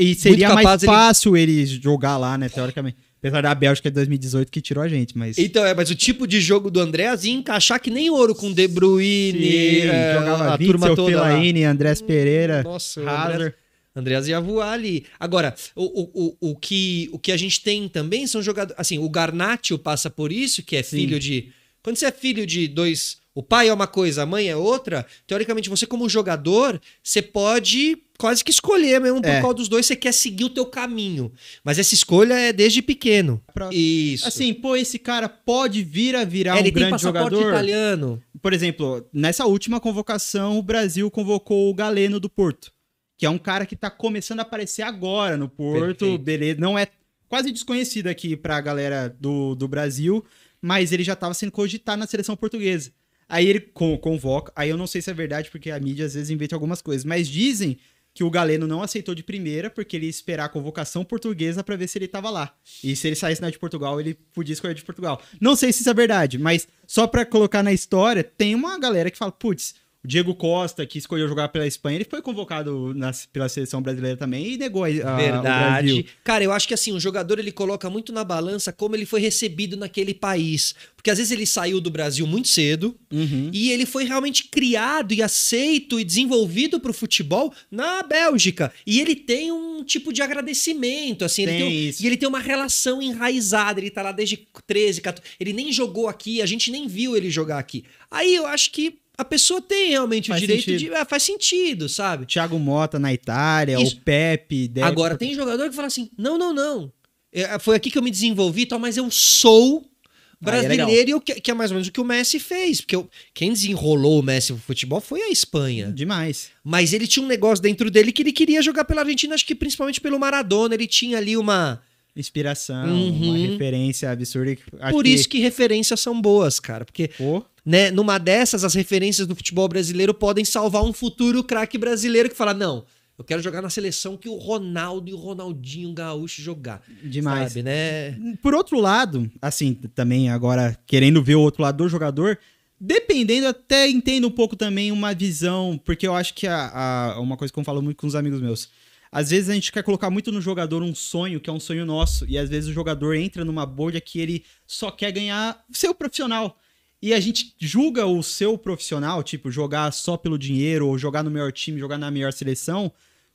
E seria mais fácil ele... ele jogar lá, né, teoricamente. Apesar da Bélgica de 2018 que tirou a gente, mas. Então, é, mas o tipo de jogo do Andréas ia encaixar que nem ouro com De Bruyne, Sim, é, jogava a turma toda. Pelaine, Andrés Pereira, Nossa, Hazard. Andreas ia voar ali. Agora, o, o, o, que, o que a gente tem também são jogadores. Assim, o Garnacho passa por isso, que é Sim. filho de. Quando você é filho de dois. O pai é uma coisa, a mãe é outra. Teoricamente, você, como jogador, você pode quase que escolher mesmo por é. qual dos dois você quer seguir o teu caminho. Mas essa escolha é desde pequeno. Pra... Isso. Assim, pô, esse cara pode vir a virar é, um ele grande jogador. italiano. Por exemplo, nessa última convocação, o Brasil convocou o Galeno do Porto que é um cara que tá começando a aparecer agora no Porto, Perfeito. beleza, não é quase desconhecido aqui pra galera do, do Brasil, mas ele já tava sendo cogitado na seleção portuguesa. Aí ele convoca, aí eu não sei se é verdade, porque a mídia às vezes inventa algumas coisas, mas dizem que o Galeno não aceitou de primeira, porque ele ia esperar a convocação portuguesa para ver se ele tava lá. E se ele saísse na de Portugal, ele podia escolher de Portugal. Não sei se isso é verdade, mas só para colocar na história, tem uma galera que fala, putz, o Diego Costa, que escolheu jogar pela Espanha, ele foi convocado na, pela seleção brasileira também e negou a, a Verdade. O Cara, eu acho que assim, o jogador ele coloca muito na balança como ele foi recebido naquele país. Porque às vezes ele saiu do Brasil muito cedo uhum. e ele foi realmente criado e aceito e desenvolvido pro futebol na Bélgica. E ele tem um tipo de agradecimento, assim. Tem ele tem, isso. E ele tem uma relação enraizada. Ele tá lá desde 13, 14. Ele nem jogou aqui, a gente nem viu ele jogar aqui. Aí eu acho que a pessoa tem realmente faz o direito sentido. de. Ah, faz sentido, sabe? Thiago Mota na Itália, Isso. o Pepe. Deve... Agora, tem jogador que fala assim: não, não, não. É, é, foi aqui que eu me desenvolvi tal, mas eu sou ah, é brasileiro, ah, é que é mais ou menos o que o Messi fez. Porque eu, quem desenrolou o Messi no futebol foi a Espanha. Demais. Mas ele tinha um negócio dentro dele que ele queria jogar pela Argentina, acho que principalmente pelo Maradona. Ele tinha ali uma inspiração, uhum. uma referência absurda. Por isso que... que referências são boas, cara. Porque oh. né, numa dessas, as referências do futebol brasileiro podem salvar um futuro craque brasileiro que fala, não... Eu quero jogar na seleção que o Ronaldo e o Ronaldinho Gaúcho jogar. Demais. Sabe, né? Por outro lado, assim, também agora querendo ver o outro lado do jogador, dependendo, até entendo um pouco também uma visão, porque eu acho que a, a uma coisa que eu falo muito com os amigos meus, às vezes a gente quer colocar muito no jogador um sonho, que é um sonho nosso, e às vezes o jogador entra numa bolha que ele só quer ganhar seu profissional. E a gente julga o seu profissional, tipo, jogar só pelo dinheiro, ou jogar no melhor time, jogar na melhor seleção,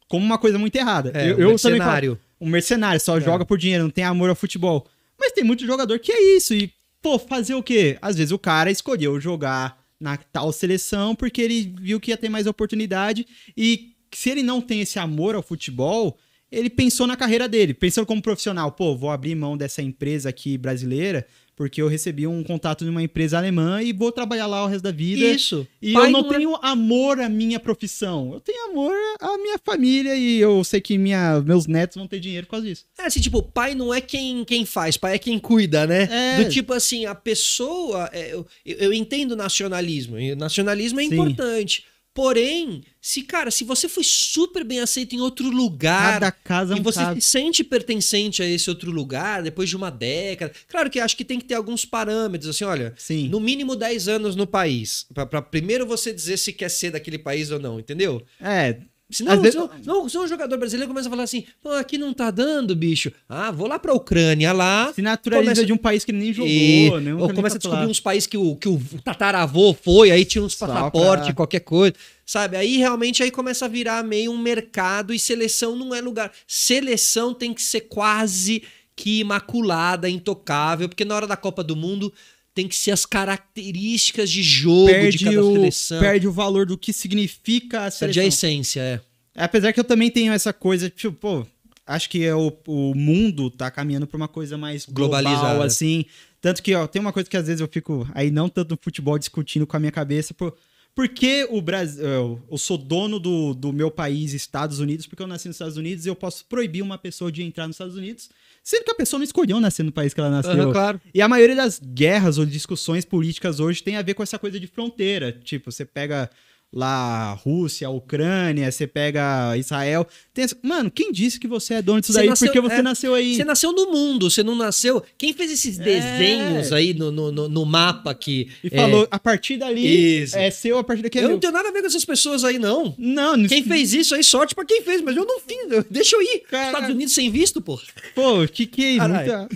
como uma coisa muito errada. É, eu, um eu mercenário. Falo, um mercenário, só é. joga por dinheiro, não tem amor ao futebol. Mas tem muito jogador que é isso, e, pô, fazer o quê? Às vezes o cara escolheu jogar na tal seleção porque ele viu que ia ter mais oportunidade e se ele não tem esse amor ao futebol, ele pensou na carreira dele, pensou como profissional, pô, vou abrir mão dessa empresa aqui brasileira, porque eu recebi um contato de uma empresa alemã e vou trabalhar lá o resto da vida. Isso. E eu não tenho amor à minha profissão. Eu tenho amor à minha família e eu sei que minha, meus netos vão ter dinheiro por causa disso. É assim, tipo, pai não é quem, quem faz, pai é quem cuida, né? É. Do tipo assim, a pessoa. É, eu, eu entendo nacionalismo. E nacionalismo é Sim. importante. Porém, se, cara, se você foi super bem aceito em outro lugar. Cada casa é E você se sente pertencente a esse outro lugar depois de uma década. Claro que acho que tem que ter alguns parâmetros, assim, olha. Sim. No mínimo 10 anos no país. para primeiro você dizer se quer ser daquele país ou não, entendeu? É, Senão, Às não, se o jogador brasileiro começa a falar assim: não, aqui não tá dando, bicho. Ah, vou lá pra Ucrânia lá. Se naturaliza começa... de um país que nem jogou, e... né? Ou começa a descobrir uns países que o, que o tataravô foi, aí tinha uns passaporte, qualquer coisa. Sabe? Aí realmente aí começa a virar meio um mercado e seleção não é lugar. Seleção tem que ser quase que imaculada, intocável, porque na hora da Copa do Mundo tem que ser as características de jogo perde de cada o, seleção. Perde o valor do que significa a seleção. Perde a essência, é. Apesar que eu também tenho essa coisa, tipo, pô, acho que é o, o mundo tá caminhando para uma coisa mais globalizada, global, assim. Tanto que, ó, tem uma coisa que às vezes eu fico aí, não tanto no futebol, discutindo com a minha cabeça, por, por que o Brasil. É, eu, eu sou dono do, do meu país, Estados Unidos, porque eu nasci nos Estados Unidos e eu posso proibir uma pessoa de entrar nos Estados Unidos Sendo que a pessoa não escolheu nascer no país que ela nasceu. Uhum, claro. E a maioria das guerras ou discussões políticas hoje tem a ver com essa coisa de fronteira. Tipo, você pega lá Rússia, Ucrânia, você pega Israel. Tem... Mano, quem disse que você é dono disso você daí nasceu, porque você é, nasceu aí? Você nasceu no mundo, você não nasceu. Quem fez esses é. desenhos aí no, no, no, mapa que. E é... falou, a partir dali isso. é seu, a partir daqui é Eu meu. não tenho nada a ver com essas pessoas aí, não. Não, não... Quem fez isso aí, sorte pra quem fez, mas eu não fiz. Deixa eu ir. Cara... Estados Unidos sem visto, pô. Pô, que que é isso?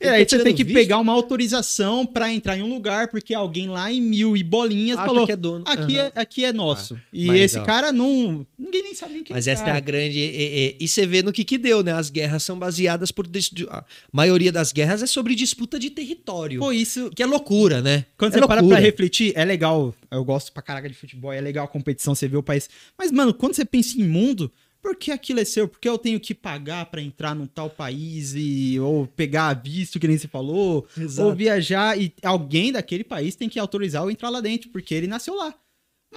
E é, tá aí você tem que visto? pegar uma autorização para entrar em um lugar, porque alguém lá em mil e bolinhas Acha falou: é Aqui, uhum. é, aqui é nosso. Ah, e esse cara não. Ninguém nem sabe quem Mas é essa cara. é a grande. E, e, e, você vê no que que deu, né? As guerras são baseadas por. A maioria das guerras é sobre disputa de território. Foi isso. Que é loucura, né? Quando é você loucura. para pra refletir, é legal. Eu gosto pra caraca de futebol, é legal a competição, você vê o país. Mas, mano, quando você pensa em mundo porque aquilo é seu, porque eu tenho que pagar para entrar num tal país e ou pegar visto que nem se falou, Exato. ou viajar e alguém daquele país tem que autorizar eu entrar lá dentro, porque ele nasceu lá.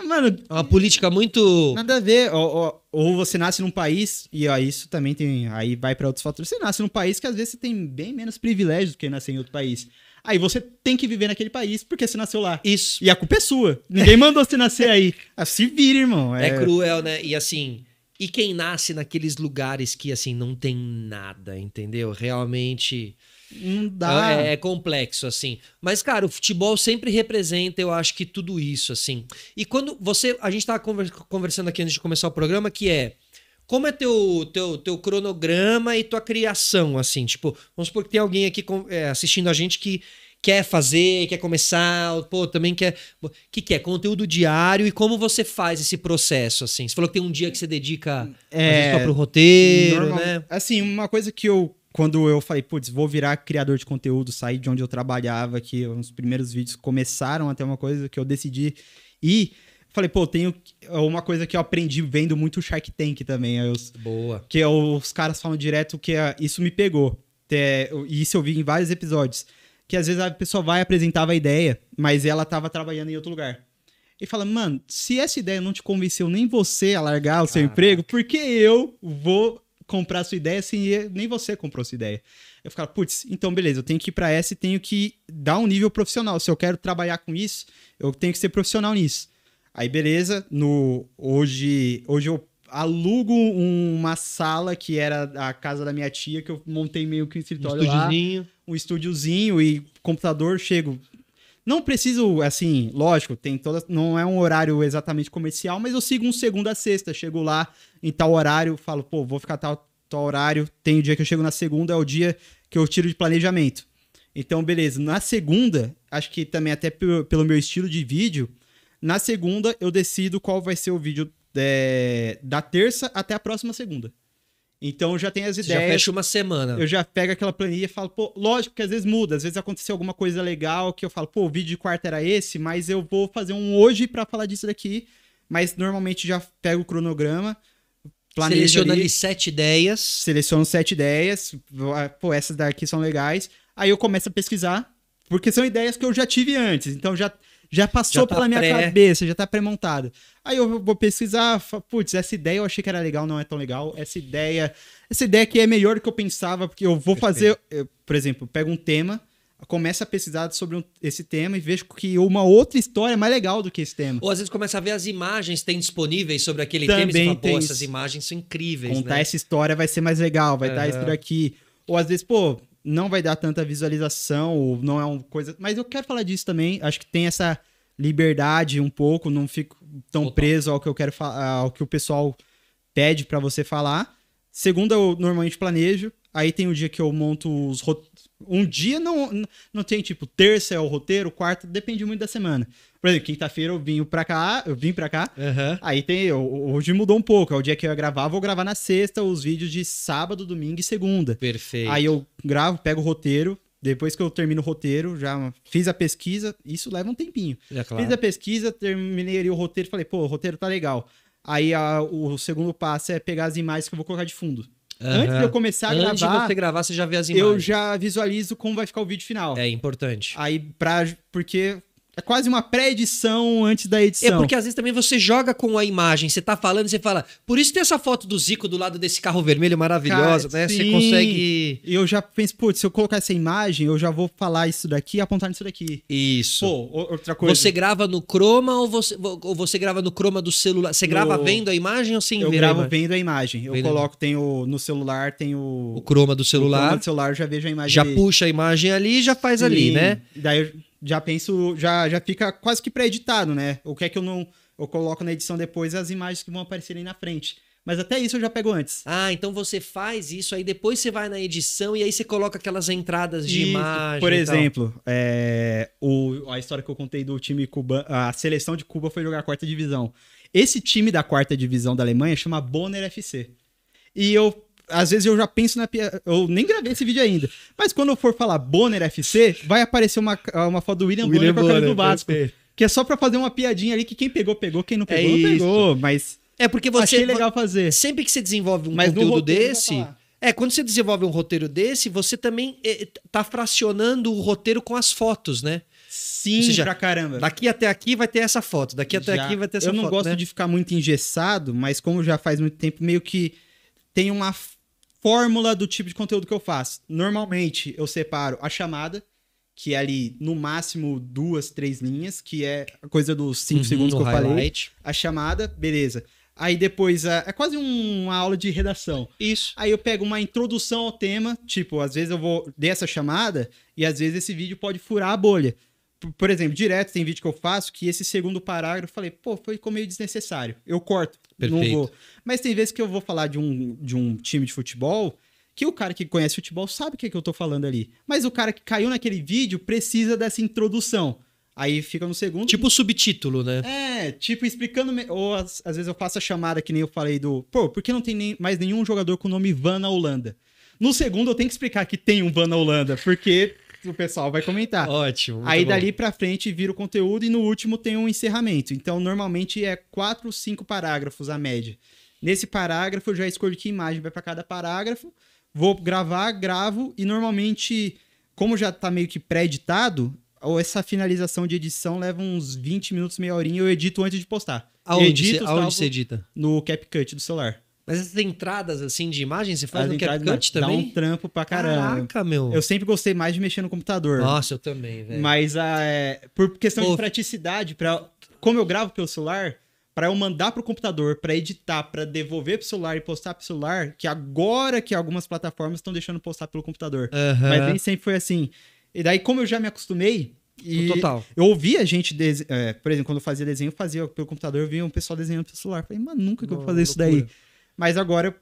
Mano, é uma política muito nada a ver. Ou, ou, ou você nasce num país e ó, isso também tem, aí vai para outros fatores. Você nasce num país que às vezes você tem bem menos privilégios do que nascer em outro país. Aí você tem que viver naquele país porque você nasceu lá. Isso. E a culpa é sua. Ninguém mandou você nascer aí. Ah, se vira, irmão. É... é cruel, né? E assim, e quem nasce naqueles lugares que, assim, não tem nada, entendeu? Realmente. Não dá. É, é, é, complexo, assim. Mas, cara, o futebol sempre representa, eu acho que tudo isso, assim. E quando você. A gente tava conversando aqui antes de começar o programa, que é. Como é teu, teu, teu cronograma e tua criação, assim? Tipo, vamos supor que tem alguém aqui é, assistindo a gente que quer fazer, quer começar, pô, também quer. O que, que é? Conteúdo diário e como você faz esse processo, assim? Você falou que tem um dia que você dedica é, às pro roteiro, normal, né? Assim, uma coisa que eu. Quando eu falei, putz, vou virar criador de conteúdo, sair de onde eu trabalhava, que os primeiros vídeos começaram até uma coisa que eu decidi ir falei, pô, tenho é uma coisa que eu aprendi vendo muito Shark Tank também. Os, Boa. Que é os caras falam direto que é, isso me pegou. E isso eu vi em vários episódios que às vezes a pessoa vai, apresentar a ideia, mas ela estava trabalhando em outro lugar. E fala, mano, se essa ideia não te convenceu nem você a largar o seu emprego, por que eu vou comprar a sua ideia se nem você comprou sua ideia? Eu ficava, putz, então beleza, eu tenho que ir para essa e tenho que dar um nível profissional. Se eu quero trabalhar com isso, eu tenho que ser profissional nisso. Aí beleza, no hoje, hoje eu alugo uma sala que era a casa da minha tia, que eu montei meio que um escritório um lá um estúdiozinho e computador, chego. Não preciso, assim, lógico, tem toda. Não é um horário exatamente comercial, mas eu sigo um segunda a sexta. Chego lá em tal horário, falo, pô, vou ficar tal, tal horário. Tem o dia que eu chego na segunda, é o dia que eu tiro de planejamento. Então, beleza. Na segunda, acho que também até pelo meu estilo de vídeo, na segunda eu decido qual vai ser o vídeo é, da terça até a próxima segunda. Então já tem as Você ideias. Já fecha uma semana. Eu já pego aquela planilha e falo, pô, lógico que às vezes muda, às vezes aconteceu alguma coisa legal que eu falo, pô, o vídeo de quarta era esse, mas eu vou fazer um hoje para falar disso daqui. Mas normalmente já pego o cronograma, planejo. Seleciona ali, ali sete ideias. Seleciono sete ideias. Ah, pô, essas daqui são legais. Aí eu começo a pesquisar, porque são ideias que eu já tive antes. Então já já passou já tá pela minha pré... cabeça, já tá pré-montado. Aí eu vou pesquisar, putz, essa ideia eu achei que era legal, não é tão legal. Essa ideia, essa ideia que é melhor do que eu pensava, porque eu vou Perfeito. fazer, eu, por exemplo, pego um tema, começa a pesquisar sobre um, esse tema e vejo que uma outra história é mais legal do que esse tema. Ou às vezes começa a ver as imagens que tem disponíveis sobre aquele Também tema e fala, pô, essas imagens são incríveis, Contar né? essa história vai ser mais legal, vai uhum. dar isso aqui Ou às vezes, pô, não vai dar tanta visualização, ou não é uma coisa. Mas eu quero falar disso também. Acho que tem essa liberdade um pouco, não fico tão preso ao que eu quero ao que o pessoal pede para você falar. Segunda eu normalmente planejo, aí tem o dia que eu monto os, um dia não, não tem, tipo, terça é o roteiro, quarta, depende muito da semana. Por exemplo, quinta-feira eu vim pra cá, eu vim para cá. Uhum. Aí tem. Eu, hoje mudou um pouco. É o dia que eu ia gravar, vou gravar na sexta os vídeos de sábado, domingo e segunda. Perfeito. Aí eu gravo, pego o roteiro. Depois que eu termino o roteiro, já fiz a pesquisa. Isso leva um tempinho. É claro. Fiz a pesquisa, terminei o roteiro falei, pô, o roteiro tá legal. Aí a, o segundo passo é pegar as imagens que eu vou colocar de fundo. Uhum. Antes de eu começar a gravar. Antes de você gravar, você já vê as imagens. Eu já visualizo como vai ficar o vídeo final. É importante. Aí, pra, porque é quase uma pré-edição antes da edição. É porque às vezes também você joga com a imagem, você tá falando e você fala, por isso tem essa foto do Zico do lado desse carro vermelho maravilhosa, né? Sim. Você consegue. E Eu já penso, putz, se eu colocar essa imagem, eu já vou falar isso daqui e apontar nisso daqui. Isso. Pô, outra coisa. Você grava no Chroma ou você, ou você grava no Chroma do celular? Você grava vendo a imagem ou sem eu ver? Eu gravo a vendo a imagem. Eu vendo coloco, tenho no celular, tem o. O Chroma do celular. O Chroma do celular, já vejo a imagem. Já ali. puxa a imagem ali e já faz sim. ali, né? Daí eu já penso, já, já fica quase que pré-editado, né? O que é que eu não. Eu coloco na edição depois as imagens que vão aparecer aí na frente. Mas até isso eu já pego antes. Ah, então você faz isso, aí depois você vai na edição e aí você coloca aquelas entradas de isso, imagem. Por exemplo, é, o, a história que eu contei do time cubano. A seleção de Cuba foi jogar a quarta divisão. Esse time da quarta divisão da Alemanha chama Bonner FC. E eu às vezes eu já penso na piada. Eu nem gravei esse vídeo ainda. Mas quando eu for falar Bonner FC, vai aparecer uma, uma foto do William, William Bonner com a cara do Vasco. Perfeito. Que é só pra fazer uma piadinha ali que quem pegou, pegou, quem não é pegou, é não pegou. Mas. É porque você. Achei legal fazer. Sempre que você desenvolve um mas conteúdo desse. É, quando você desenvolve um roteiro desse, você também é, tá fracionando o roteiro com as fotos, né? Sim, seja, pra caramba. Daqui até aqui vai ter essa foto, daqui até já. aqui vai ter essa foto. Eu não foto, gosto né? de ficar muito engessado, mas como já faz muito tempo, meio que tem uma fórmula do tipo de conteúdo que eu faço. Normalmente eu separo a chamada, que é ali no máximo duas, três linhas, que é a coisa dos cinco uhum, segundos que eu highlight. falei. A chamada, beleza. Aí depois é quase uma aula de redação. Isso. Aí eu pego uma introdução ao tema, tipo, às vezes eu vou dessa chamada e às vezes esse vídeo pode furar a bolha por exemplo, direto tem vídeo que eu faço que esse segundo parágrafo eu falei, pô, foi meio desnecessário. Eu corto, Perfeito. não vou. Mas tem vezes que eu vou falar de um, de um time de futebol que o cara que conhece futebol sabe o que, é que eu tô falando ali. Mas o cara que caiu naquele vídeo precisa dessa introdução. Aí fica no segundo. Tipo subtítulo, né? É, tipo explicando. Ou às, às vezes eu faço a chamada que nem eu falei do. Pô, por que não tem nem, mais nenhum jogador com o nome Van na Holanda? No segundo eu tenho que explicar que tem um Van na Holanda, porque o pessoal vai comentar. Ótimo. Aí bom. dali para frente vira o conteúdo e no último tem um encerramento. Então normalmente é quatro, cinco parágrafos a média. Nesse parágrafo eu já escolho que imagem vai para cada parágrafo. Vou gravar, gravo e normalmente, como já tá meio que pré-editado, essa finalização de edição leva uns 20 minutos, meia horinha, eu edito antes de postar. Aonde, edito, você, aonde você edita? No CapCut do celular. Mas essas entradas assim de imagem você faz As no CapCut também? Dá um trampo pra caramba. Caraca, meu. Eu sempre gostei mais de mexer no computador. Nossa, eu também, velho. Mas ah, é, por questão Pô. de praticidade, pra, como eu gravo pelo celular, para eu mandar pro computador, para editar, para devolver pro celular e postar pro celular, que agora que algumas plataformas estão deixando postar pelo computador. Uhum. Mas nem sempre foi assim. E daí, como eu já me acostumei, e Total. Eu ouvia gente, é, por exemplo, quando eu fazia desenho, eu fazia pelo computador, eu via um pessoal desenhando pelo celular. Falei, mano, nunca que eu vou fazer isso daí. Mas agora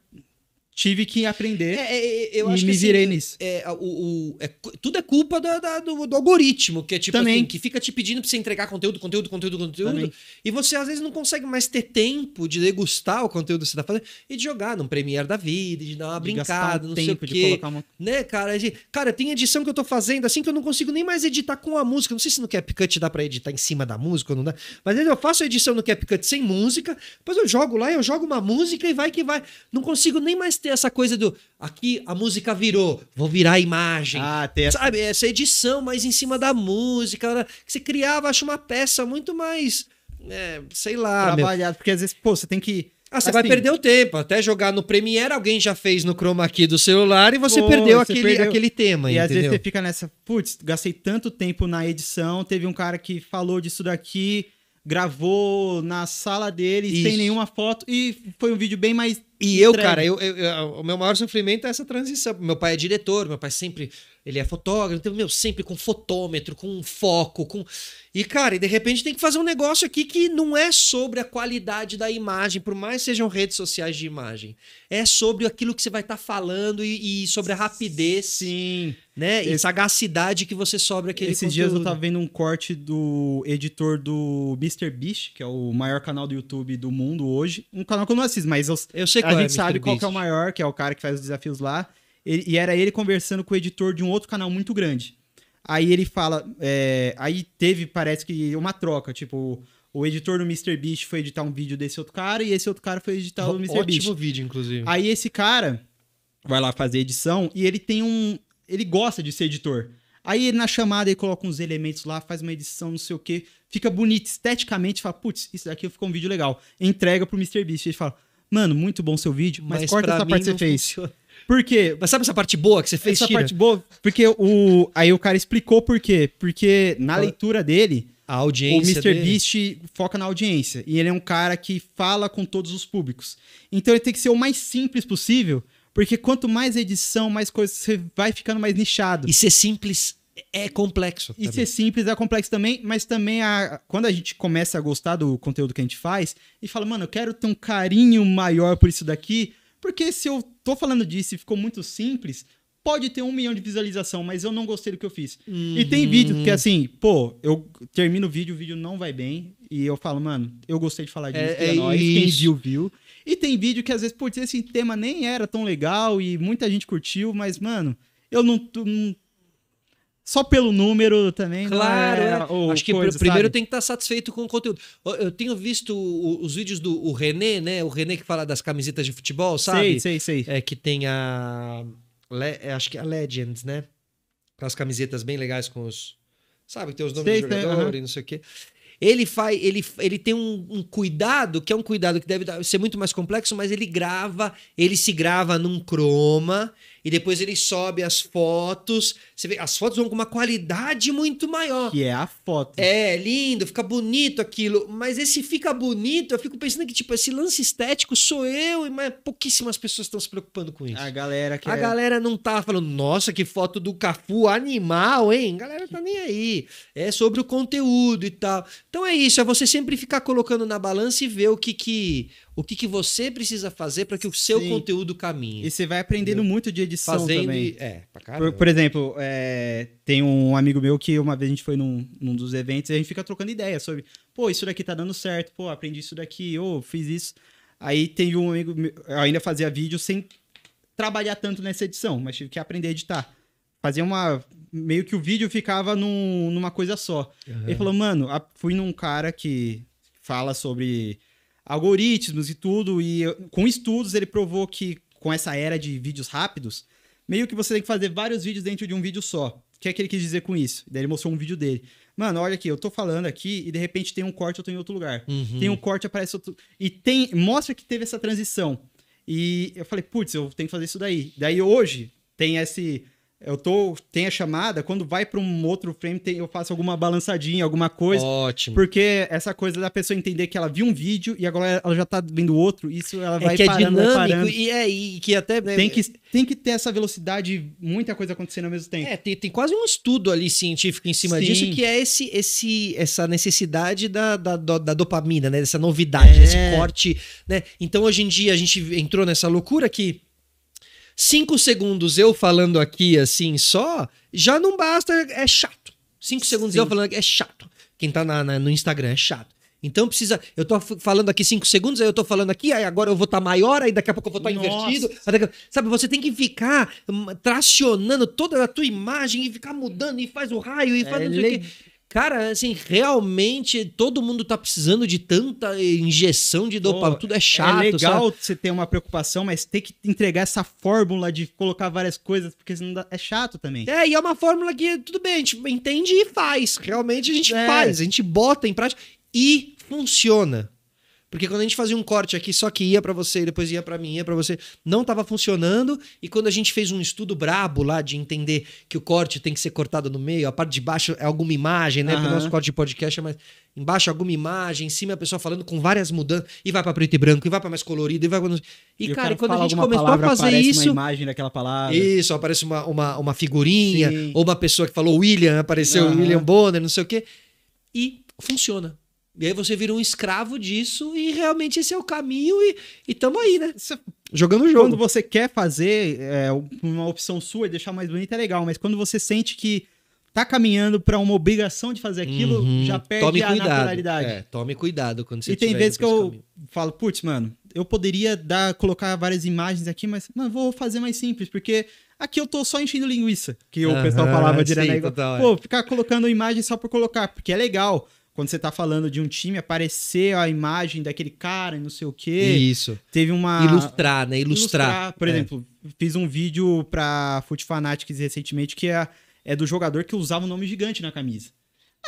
tive que aprender é, é, é eu acho e me que, assim, virei assim, nisso. É, o, o é, tudo é culpa da, da, do, do, algoritmo, que é tipo Também. Assim, que fica te pedindo pra você entregar conteúdo, conteúdo, conteúdo, conteúdo. Também. E você às vezes não consegue mais ter tempo de degustar o conteúdo que você tá fazendo e de jogar num Premiere da vida, de dar uma de brincada, um não tempo, sei o quê. De colocar uma... Né, cara? Cara, tem edição que eu tô fazendo assim que eu não consigo nem mais editar com a música. Não sei se no CapCut dá pra editar em cima da música ou não dá. Mas eu faço a edição no CapCut sem música, depois eu jogo lá, eu jogo uma música e vai que vai. Não consigo nem mais ter tem essa coisa do. Aqui a música virou, vou virar a imagem. Ah, tem essa... Sabe? Essa edição mais em cima da música. Que você criava, acho, uma peça muito mais. É, sei lá. Trabalhado, meu. porque às vezes, pô, você tem que. Ah, você assim, vai perder o tempo. Até jogar no Premiere, alguém já fez no chroma aqui do celular e você, pô, perdeu, você aquele, perdeu. aquele tema. E entendeu? às vezes você fica nessa, putz, gastei tanto tempo na edição. Teve um cara que falou disso daqui, gravou na sala dele, Isso. sem nenhuma foto, e foi um vídeo bem mais e eu, cara, eu, eu, eu, o meu maior sofrimento é essa transição. Meu pai é diretor, meu pai sempre. Ele é fotógrafo, então, meu, sempre com fotômetro, com foco, com. E, cara, e de repente tem que fazer um negócio aqui que não é sobre a qualidade da imagem, por mais sejam redes sociais de imagem. É sobre aquilo que você vai estar tá falando e, e, sobre a rapidez. Sim. Né? Esse... sagacidade que você sobra aquele Esses conteúdo. dias eu tava vendo um corte do editor do MrBeast, que é o maior canal do YouTube do mundo hoje. Um canal que eu não assisto, mas eu, eu sei a gente é sabe qual que é o maior, que é o cara que faz os desafios lá. e era ele conversando com o editor de um outro canal muito grande. Aí ele fala. É, aí teve, parece que, uma troca. Tipo, o editor do Mr. Beast foi editar um vídeo desse outro cara e esse outro cara foi editar o Mr. Ótimo Beast. vídeo, inclusive. Aí esse cara vai lá fazer edição e ele tem um. Ele gosta de ser editor. Aí na chamada ele coloca uns elementos lá, faz uma edição, não sei o quê. Fica bonito esteticamente, fala, putz, isso daqui ficou um vídeo legal. Entrega pro Mr. Beast. Ele fala, mano, muito bom seu vídeo, mas, mas corta essa parte que você fez. Funciona. Por quê? Mas sabe essa parte boa que você fez, Essa tira? parte boa, porque o aí o cara explicou por quê? Porque na leitura dele, a audiência o Mr. Dele. Beast foca na audiência e ele é um cara que fala com todos os públicos. Então ele tem que ser o mais simples possível, porque quanto mais edição, mais coisas, você vai ficando mais nichado. E ser simples é complexo. E ser simples é complexo também, mas também a, quando a gente começa a gostar do conteúdo que a gente faz e fala, mano, eu quero ter um carinho maior por isso daqui, porque se eu tô falando disso e ficou muito simples, pode ter um milhão de visualização, mas eu não gostei do que eu fiz. Uhum. E tem uhum. vídeo que assim, pô, eu termino o vídeo, o vídeo não vai bem, e eu falo, mano, eu gostei de falar é, disso, é, que é, é nóis, quem viu, viu. E tem vídeo que às vezes, putz, esse tema nem era tão legal e muita gente curtiu, mas, mano, eu não, não só pelo número também. Né? Claro, é, é. acho que coisa, primeiro sabe? tem que estar tá satisfeito com o conteúdo. Eu tenho visto os vídeos do o René, né? O René que fala das camisetas de futebol, sabe? Sei, sei, sei. É, que tem a. É, acho que é a Legends, né? Aquelas camisetas bem legais com os. Sabe, que tem os nomes sei, de jogador e não sei o quê ele faz ele, ele tem um, um, cuidado que é um cuidado que deve ser muito mais complexo mas ele grava ele se grava num croma e depois ele sobe as fotos. Você vê, as fotos vão com uma qualidade muito maior. Que é a foto. É, lindo, fica bonito aquilo. Mas esse fica bonito, eu fico pensando que, tipo, esse lance estético sou eu e mais pouquíssimas pessoas estão se preocupando com isso. A galera que. A galera não tá falando, nossa, que foto do Cafu, animal, hein? A galera tá nem aí. É sobre o conteúdo e tal. Então é isso, é você sempre ficar colocando na balança e ver o que que o que, que você precisa fazer para que o seu Sim. conteúdo caminhe. E você vai aprendendo entendeu? muito de edição Fazendo também. E, é, pra caramba. Por, por exemplo, é, tem um amigo meu que uma vez a gente foi num, num dos eventos e a gente fica trocando ideias sobre, pô, isso daqui tá dando certo, pô, aprendi isso daqui, ou oh, fiz isso. Aí teve um amigo, eu ainda fazia vídeo sem trabalhar tanto nessa edição, mas tive que aprender a editar. Fazia uma. Meio que o vídeo ficava num, numa coisa só. Uhum. Ele falou, mano, a, fui num cara que fala sobre algoritmos e tudo, e com estudos ele provou que com essa era de vídeos rápidos, meio que você tem que fazer vários vídeos dentro de um vídeo só. O que é que ele quis dizer com isso? Daí ele mostrou um vídeo dele. Mano, olha aqui, eu tô falando aqui e de repente tem um corte, eu tô em outro lugar. Uhum. Tem um corte, aparece outro. E tem. Mostra que teve essa transição. E eu falei, putz, eu tenho que fazer isso daí. Daí hoje tem esse eu tô tem a chamada, quando vai para um outro frame, tem, eu faço alguma balançadinha, alguma coisa. Ótimo. Porque essa coisa da pessoa entender que ela viu um vídeo e agora ela já tá vendo outro, isso ela é vai é que parando, é dinâmico, parando. E é e que até né, tem que tem que ter essa velocidade, muita coisa acontecendo ao mesmo tempo. É, tem, tem quase um estudo ali científico em cima Sim. disso que é esse esse essa necessidade da, da, da dopamina, né, dessa novidade, é. desse corte, né? Então hoje em dia a gente entrou nessa loucura que Cinco segundos eu falando aqui assim só, já não basta, é chato. Cinco segundos Sim. eu falando aqui é chato. Quem tá na, na, no Instagram é chato. Então precisa. Eu tô falando aqui cinco segundos, aí eu tô falando aqui, aí agora eu vou estar tá maior, aí daqui a pouco eu vou estar tá invertido. Sabe, você tem que ficar hum, tracionando toda a tua imagem e ficar mudando, e faz o raio, e é faz não sei o quê. Cara, assim, realmente todo mundo tá precisando de tanta injeção de dopamina, tudo é, é chato. É legal sabe? você ter uma preocupação, mas ter que entregar essa fórmula de colocar várias coisas, porque senão dá... é chato também. É, e é uma fórmula que, tudo bem, a gente entende e faz. Realmente a gente é. faz, a gente bota em prática e funciona. Porque quando a gente fazia um corte aqui, só que ia para você, depois ia para mim, ia para você, não estava funcionando. E quando a gente fez um estudo brabo lá de entender que o corte tem que ser cortado no meio, a parte de baixo é alguma imagem, né? Uhum. Porque o nosso corte de podcast é mais embaixo alguma imagem, em cima a pessoa falando com várias mudanças, e vai para preto e branco, e vai para mais colorido, e vai pra... E, e cara, quando a gente começou a fazer isso. aparece uma imagem daquela palavra. Isso, aparece uma, uma, uma figurinha, Sim. ou uma pessoa que falou William, apareceu uhum. William Bonner, não sei o quê. E funciona. E aí você vira um escravo disso e realmente esse é o caminho e, e tamo aí, né? Isso, é Jogando o jogo. Quando você quer fazer é, uma opção sua e deixar mais bonita é legal, mas quando você sente que tá caminhando para uma obrigação de fazer aquilo, uhum. já perde tome a cuidado. naturalidade. É, tome cuidado quando você E tem vezes que eu caminho. falo, putz, mano, eu poderia dar colocar várias imagens aqui, mas mano, vou fazer mais simples, porque aqui eu tô só enchendo linguiça, que o pessoal falava direto. Né? Pô, é. ficar colocando imagem só por colocar, porque é legal quando você tá falando de um time, aparecer a imagem daquele cara e não sei o quê. Isso. Teve uma. Ilustrar, né? Ilustrar. Ilustrar por é. exemplo, fiz um vídeo pra Foot Fanatics recentemente que é, é do jogador que usava o um nome gigante na camisa.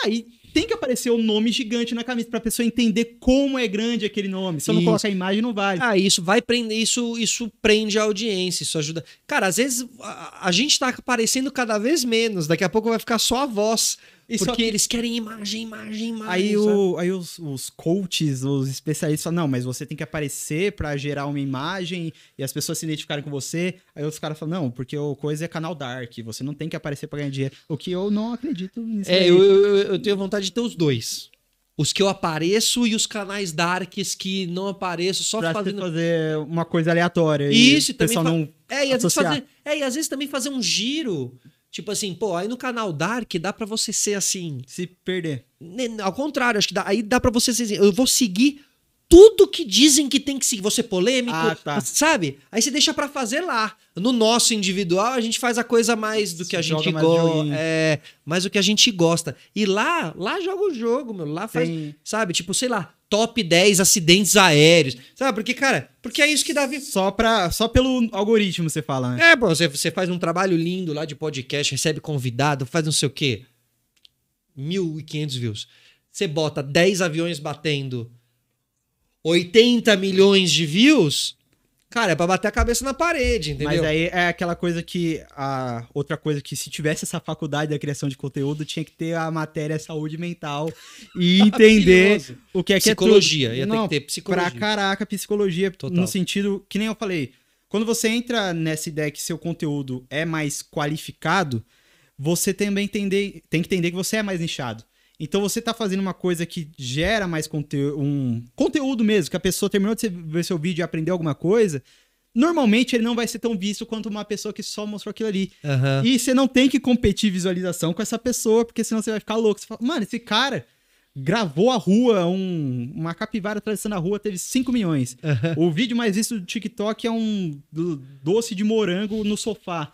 Aí tem que aparecer o um nome gigante na camisa pra pessoa entender como é grande aquele nome. Se eu não colocar a imagem, não vale. Ah, isso vai prender, isso, isso prende a audiência, isso ajuda. Cara, às vezes a, a gente tá aparecendo cada vez menos, daqui a pouco vai ficar só a voz isso porque eles querem imagem, imagem, imagem. Aí, o, aí os, os coaches, os especialistas falam, não, mas você tem que aparecer para gerar uma imagem e as pessoas se identificarem com você. Aí os caras falam, não, porque o coisa é canal dark, você não tem que aparecer para ganhar dinheiro. O que eu não acredito nisso. É, eu, eu, eu tenho vontade de ter os dois os que eu apareço e os canais darks que não apareço só pra fazendo fazer uma coisa aleatória isso e, O também fa... não é e, fazer... é e às vezes também fazer um giro Tipo assim, pô, aí no canal Dark dá para você ser assim. Se perder. Né, ao contrário, acho que dá, aí dá para você ser assim. Eu vou seguir tudo que dizem que tem que seguir. Você é polêmico, ah, tá. sabe? Aí você deixa para fazer lá. No nosso individual, a gente faz a coisa mais do que a gente gosta. É, mais do que a gente gosta. E lá, lá joga o jogo, meu. Lá faz. Sabe? Tipo, sei lá top 10 acidentes aéreos. Sabe? Porque, cara, porque é isso que dá vi Só, para só pelo algoritmo você fala, né? É, pô, você, você faz um trabalho lindo lá de podcast, recebe convidado, faz não sei o quê. 1.500 views. Você bota 10 aviões batendo 80 milhões de views. Cara, é pra bater a cabeça na parede, entendeu? Mas aí é aquela coisa que. A outra coisa que, se tivesse essa faculdade da criação de conteúdo, tinha que ter a matéria saúde mental e entender o que é que psicologia, é. Psicologia, ia Não, ter que ter psicologia. Pra caraca, psicologia. Total. No sentido, que nem eu falei, quando você entra nessa ideia que seu conteúdo é mais qualificado, você também entender, tem que entender que você é mais nichado. Então você tá fazendo uma coisa que gera mais conteúdo, um conteúdo mesmo, que a pessoa terminou de ver seu vídeo e aprendeu alguma coisa, normalmente ele não vai ser tão visto quanto uma pessoa que só mostrou aquilo ali. Uhum. E você não tem que competir visualização com essa pessoa, porque senão você vai ficar louco. Você fala, mano, esse cara gravou a rua, um, uma capivara atravessando a rua, teve 5 milhões. Uhum. O vídeo mais visto do TikTok é um doce de morango no sofá.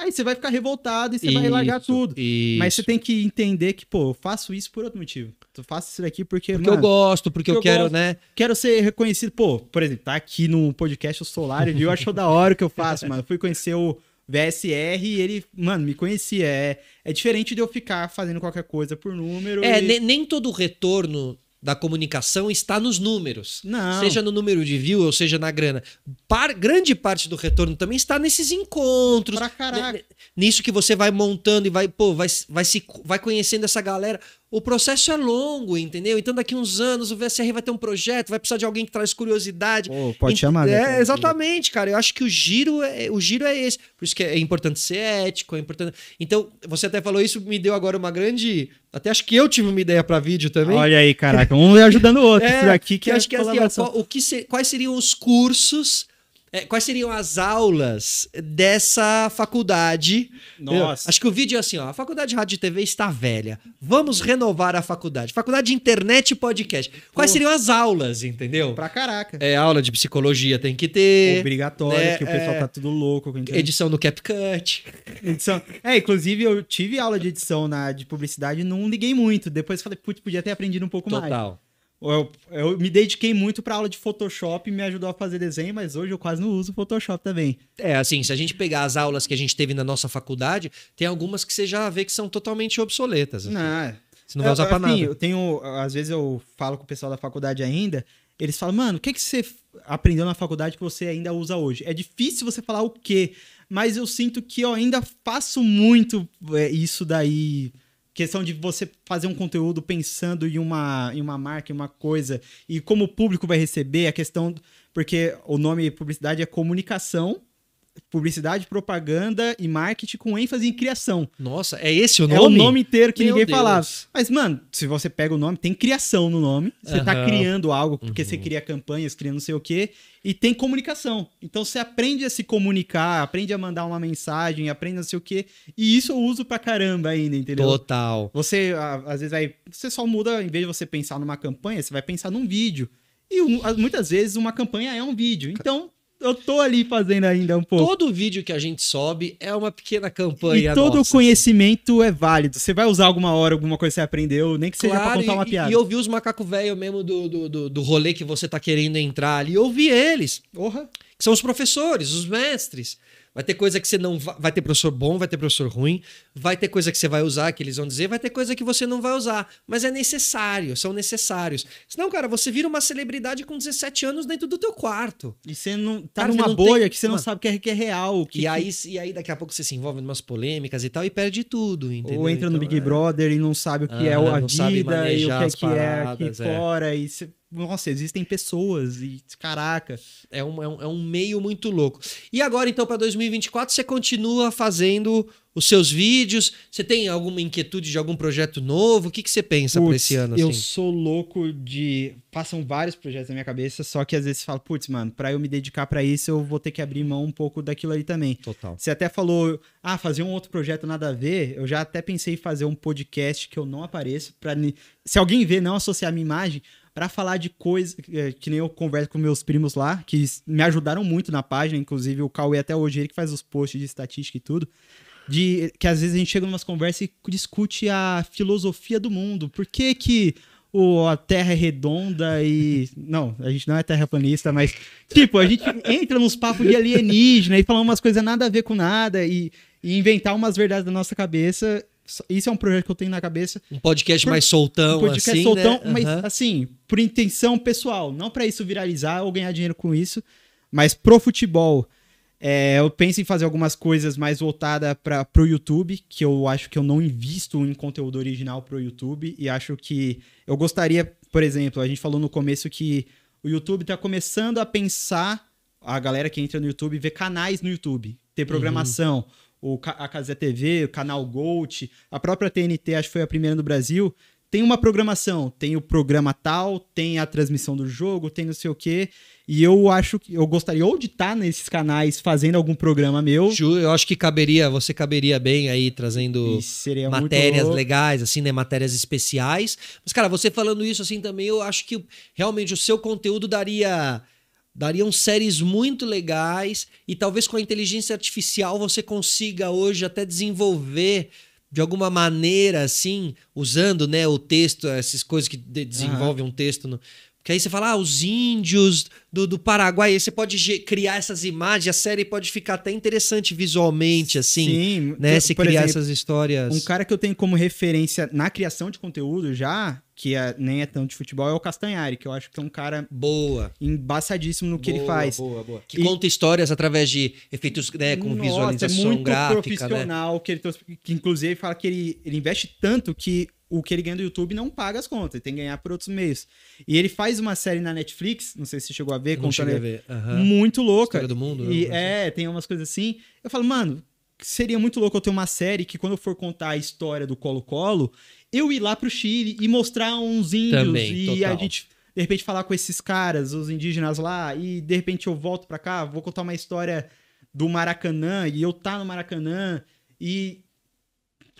Aí você vai ficar revoltado e você isso, vai largar tudo. Isso. Mas você tem que entender que, pô, eu faço isso por outro motivo. Tu faço isso daqui porque. Porque mano, eu gosto, porque, porque eu, eu, quero, né? Quero ser reconhecido. Pô, por exemplo, tá aqui no podcast o Solar e eu acho da hora o que eu faço, mano. Eu fui conhecer o VSR e ele, mano, me conhecia. É, é diferente de eu ficar fazendo qualquer coisa por número. É, e... nem, nem todo retorno da comunicação está nos números. Não. Seja no número de view ou seja na grana. Par, grande parte do retorno também está nesses encontros. Pra caraca. Nisso que você vai montando e vai, pô, vai, vai, se, vai conhecendo essa galera. O processo é longo, entendeu? Então, daqui uns anos, o VSR vai ter um projeto, vai precisar de alguém que traz curiosidade. Oh, pode Ent chamar. Né, é, exatamente, cara. Eu acho que o giro é, o giro é esse. Por isso que é importante ser ético, é importante. Então, você até falou isso, me deu agora uma grande. Até acho que eu tive uma ideia para vídeo também. Olha aí, caraca, um ajudando o outro. é, aqui que eu é acho que é assim, ó, qual, o que ser, quais seriam os cursos é, quais seriam as aulas dessa faculdade? Nossa. acho que o vídeo é assim, ó. A faculdade de rádio e TV está velha. Vamos renovar a faculdade. Faculdade de internet e podcast. Quais Pô. seriam as aulas, entendeu? Pra caraca. É, aula de psicologia tem que ter. Obrigatório, né? que o pessoal é... tá tudo louco. Edição no CapCut. Edição. É, inclusive eu tive aula de edição na, de publicidade e não liguei muito. Depois falei, putz, podia ter aprendido um pouco Total. mais. Total. Eu, eu, me dediquei muito para aula de Photoshop, e me ajudou a fazer desenho, mas hoje eu quase não uso Photoshop também. É, assim, se a gente pegar as aulas que a gente teve na nossa faculdade, tem algumas que você já vê que são totalmente obsoletas. Assim. Não, é. você não vai usar eu, pra assim, nada. eu tenho, às vezes eu falo com o pessoal da faculdade ainda, eles falam, mano, o que, que você aprendeu na faculdade que você ainda usa hoje? É difícil você falar o quê, mas eu sinto que eu ainda faço muito é, isso daí questão de você fazer um conteúdo pensando em uma, em uma marca, em uma coisa, e como o público vai receber, a questão. Porque o nome publicidade é comunicação publicidade, propaganda e marketing com ênfase em criação. Nossa, é esse o nome? É o nome inteiro que Meu ninguém Deus. falava. Mas, mano, se você pega o nome, tem criação no nome. Você uhum. tá criando algo, porque uhum. você cria campanhas, cria não sei o quê. E tem comunicação. Então você aprende a se comunicar, aprende a mandar uma mensagem, aprende não sei o quê. E isso eu uso pra caramba ainda, entendeu? Total. Você, às vezes, aí, você só muda, em vez de você pensar numa campanha, você vai pensar num vídeo. E muitas vezes uma campanha é um vídeo. Então, eu tô ali fazendo ainda um pouco. Todo vídeo que a gente sobe é uma pequena campanha. E todo nossa. conhecimento é válido. Você vai usar alguma hora, alguma coisa que você aprendeu, nem que claro, seja pra contar uma piada. E, eu vi os macaco velho mesmo do, do, do, do, rolê que você tá querendo entrar ali. Eu vi eles. Porra. Que são os professores, os mestres. Vai ter coisa que você não vai, vai ter professor bom, vai ter professor ruim, vai ter coisa que você vai usar, que eles vão dizer, vai ter coisa que você não vai usar, mas é necessário, são necessários. Senão, cara, você vira uma celebridade com 17 anos dentro do teu quarto. E você não tá cara, numa não bolha tem... que você não sabe o que é, que é real. Que, e, que... Aí, e aí daqui a pouco você se envolve em umas polêmicas e tal e perde tudo, entendeu? Ou entra então, no Big é... Brother e não sabe o que ah, é a vida e o que é, que é aqui é. fora e você nossa, existem pessoas e caraca. É um, é um, é um meio muito louco. E agora, então, para 2024, você continua fazendo os seus vídeos? Você tem alguma inquietude de algum projeto novo? O que, que você pensa para esse ano? Assim? Eu sou louco de. Passam vários projetos na minha cabeça, só que às vezes falo, putz, mano, para eu me dedicar para isso, eu vou ter que abrir mão um pouco daquilo ali também. Total. Você até falou, ah, fazer um outro projeto nada a ver. Eu já até pensei em fazer um podcast que eu não apareço, para. Se alguém ver não associar a minha imagem para falar de coisa é, que nem eu converso com meus primos lá, que me ajudaram muito na página, inclusive o Cauê até hoje, ele que faz os posts de estatística e tudo. De, que às vezes a gente chega em umas conversas e discute a filosofia do mundo. Por que que o, a Terra é redonda e... Não, a gente não é terraplanista, mas... Tipo, a gente entra nos papos de alienígena e fala umas coisas nada a ver com nada e, e inventar umas verdades da nossa cabeça isso é um projeto que eu tenho na cabeça. Um podcast por, mais soltão, um podcast assim, né? soltão, né? mas assim, por intenção pessoal, não para isso viralizar ou ganhar dinheiro com isso, mas pro futebol. É, eu penso em fazer algumas coisas mais voltadas para o YouTube, que eu acho que eu não invisto em conteúdo original para o YouTube, e acho que eu gostaria, por exemplo, a gente falou no começo que o YouTube está começando a pensar, a galera que entra no YouTube, vê canais no YouTube, ter uhum. programação. Uhum o, a Casa TV, o canal Gold, a própria TNT, acho que foi a primeira no Brasil, tem uma programação, tem o programa tal, tem a transmissão do jogo, tem não sei o quê. E eu acho que eu gostaria ou de estar tá nesses canais fazendo algum programa meu. Ju, eu acho que caberia, você caberia bem aí trazendo matérias legais, assim, né? Matérias especiais. Mas, cara, você falando isso assim também, eu acho que realmente o seu conteúdo daria dariam séries muito legais e talvez com a inteligência artificial você consiga hoje até desenvolver de alguma maneira assim, usando, né, o texto, essas coisas que desenvolvem uhum. um texto no, que aí você fala, ah, os índios do, do Paraguai, aí você pode criar essas imagens, a série pode ficar até interessante visualmente, assim. Sim, né? Se criar exemplo, essas histórias. Um cara que eu tenho como referência na criação de conteúdo já, que é, nem é tanto de futebol, é o Castanhari, que eu acho que é um cara. Boa. Embaçadíssimo no que boa, ele faz. Boa, boa. Que e... conta histórias através de efeitos, né? Com Nossa, visualização é muito gráfica. Né? profissional né? que ele trouxe. Que inclusive fala que ele, ele investe tanto que o que ele ganha do YouTube não paga as contas, ele tem que ganhar por outros meios. E ele faz uma série na Netflix, não sei se você chegou a ver, contando a Uhum. muito louca. História do mundo. E, assim? é, tem umas coisas assim. Eu falo, mano, seria muito louco eu ter uma série que quando eu for contar a história do Colo-Colo, eu ir lá pro Chile e mostrar uns índios Também, e total. a gente de repente falar com esses caras, os indígenas lá, e de repente eu volto para cá, vou contar uma história do Maracanã e eu tá no Maracanã e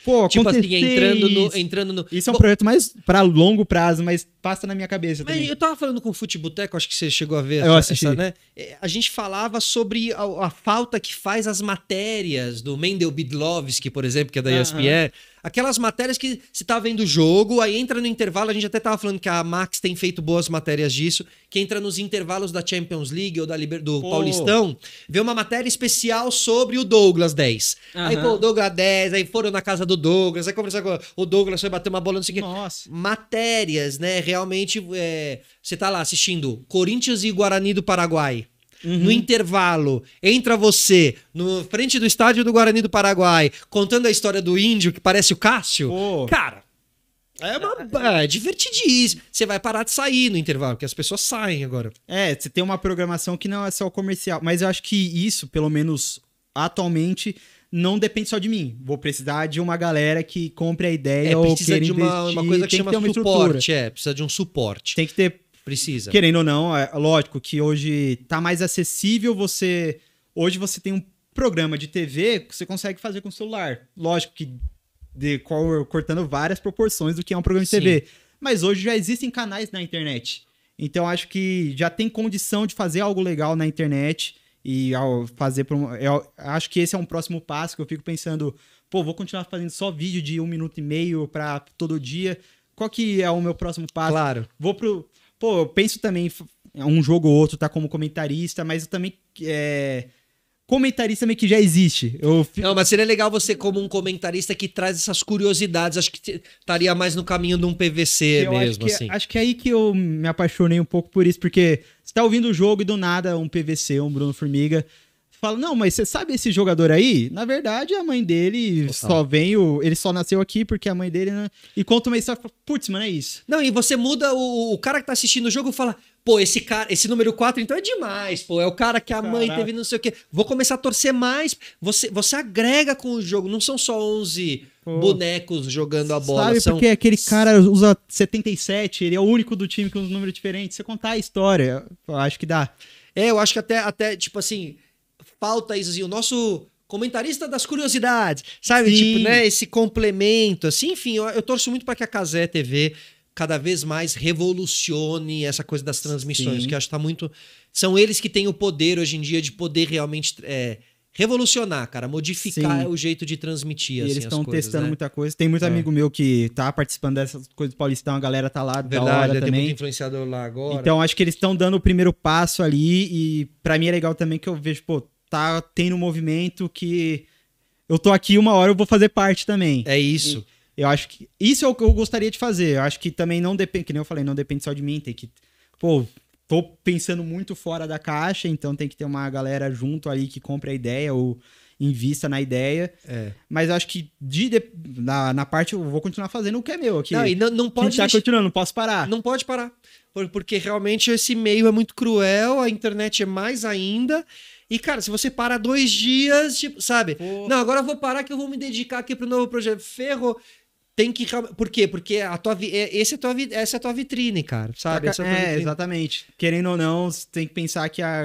Pô, tipo assim, entrando no, entrando no. Isso é um Bom, projeto mais para longo prazo, mas passa na minha cabeça. Mas também. eu tava falando com o Futeboteco, acho que você chegou a ver. Eu essa, assisti. Essa, né? É, a gente falava sobre a, a, falta que faz as matérias do Mendel Bidlovski, por exemplo, que é da uh -huh. ESPN Aquelas matérias que se tá vendo o jogo, aí entra no intervalo, a gente até tava falando que a Max tem feito boas matérias disso, que entra nos intervalos da Champions League ou da Liber... do pô. Paulistão, vê uma matéria especial sobre o Douglas 10. Uhum. Aí, pô, o Douglas 10, aí foram na casa do Douglas, aí conversar com o Douglas, foi bater uma bola, não sei o quê. Nossa. Matérias, né? Realmente, é... você tá lá assistindo Corinthians e Guarani do Paraguai. Uhum. No intervalo, entra você no frente do estádio do Guarani do Paraguai, contando a história do índio que parece o Cássio. Pô. Cara, é, uma, é divertidíssimo. Você vai parar de sair no intervalo, porque as pessoas saem agora. É, você tem uma programação que não é só comercial. Mas eu acho que isso, pelo menos atualmente, não depende só de mim. Vou precisar de uma galera que compre a ideia é, ou queira de uma, investir. Uma coisa que tem chama que uma suporte, estrutura. é, precisa de um suporte. Tem que ter Precisa. Querendo ou não, é lógico que hoje está mais acessível você. Hoje você tem um programa de TV que você consegue fazer com o celular. Lógico que de, cortando várias proporções do que é um programa de Sim. TV. Mas hoje já existem canais na internet. Então acho que já tem condição de fazer algo legal na internet e ao fazer eu acho que esse é um próximo passo que eu fico pensando, pô, vou continuar fazendo só vídeo de um minuto e meio para todo dia. Qual que é o meu próximo passo? Claro. Vou pro Pô, eu penso também, um jogo ou outro tá como comentarista, mas eu também. É, comentarista meio que já existe. Eu... Não, mas seria legal você, como um comentarista que traz essas curiosidades, acho que estaria mais no caminho de um PVC eu mesmo, acho que, é, assim. Acho que é aí que eu me apaixonei um pouco por isso, porque você tá ouvindo o jogo e do nada um PVC, um Bruno Formiga fala, não, mas você sabe esse jogador aí? Na verdade, a mãe dele Total. só veio, ele só nasceu aqui porque a mãe dele... Não... Né, e conta uma história, putz, mano, é isso. Não, e você muda, o, o cara que tá assistindo o jogo fala, pô, esse cara, esse número 4 então é demais, pô, é o cara que a Caraca. mãe teve não sei o quê. Vou começar a torcer mais. Você, você agrega com o jogo, não são só 11 pô. bonecos jogando a bola. Sabe, são... porque aquele cara usa 77, ele é o único do time com um número diferente. Você contar a história, eu acho que dá. É, eu acho que até, até tipo assim, isso e assim, o nosso comentarista das curiosidades, sabe? Tipo, Sim. Tipo, né? Esse complemento, assim, enfim, eu, eu torço muito para que a Casé TV cada vez mais revolucione essa coisa das transmissões, Sim. que eu acho que tá muito. São eles que têm o poder hoje em dia de poder realmente. É, revolucionar, cara, modificar Sim. o jeito de transmitir. E assim, coisas. eles estão testando né? muita coisa. Tem muito é. amigo meu que tá participando dessas coisas do Paulistão, a galera tá lá. Verdade, hora também. muito influenciador lá agora. Então acho que eles estão dando o primeiro passo ali e para mim é legal também que eu vejo, pô, tá tendo um movimento que eu tô aqui uma hora eu vou fazer parte também. É isso. E eu acho que isso é o que eu gostaria de fazer. Eu acho que também não depende, que nem eu falei, não depende só de mim, tem que pô, tô pensando muito fora da caixa, então tem que ter uma galera junto ali que compre a ideia ou invista na ideia. É. Mas eu acho que de, de, na, na parte eu vou continuar fazendo o que é meu aqui. Não, e não, não tá pode. estar continuando, não posso parar. Não pode parar. Porque realmente esse meio é muito cruel, a internet é mais ainda. E, cara, se você para dois dias, tipo, sabe? Pô. Não, agora eu vou parar que eu vou me dedicar aqui pro novo projeto. Ferro, tem que. Por quê? Porque a tua, vi... É, esse é tua, vi... essa é a tua vitrine, cara, sabe? É, é exatamente. Querendo ou não, você tem que pensar que a.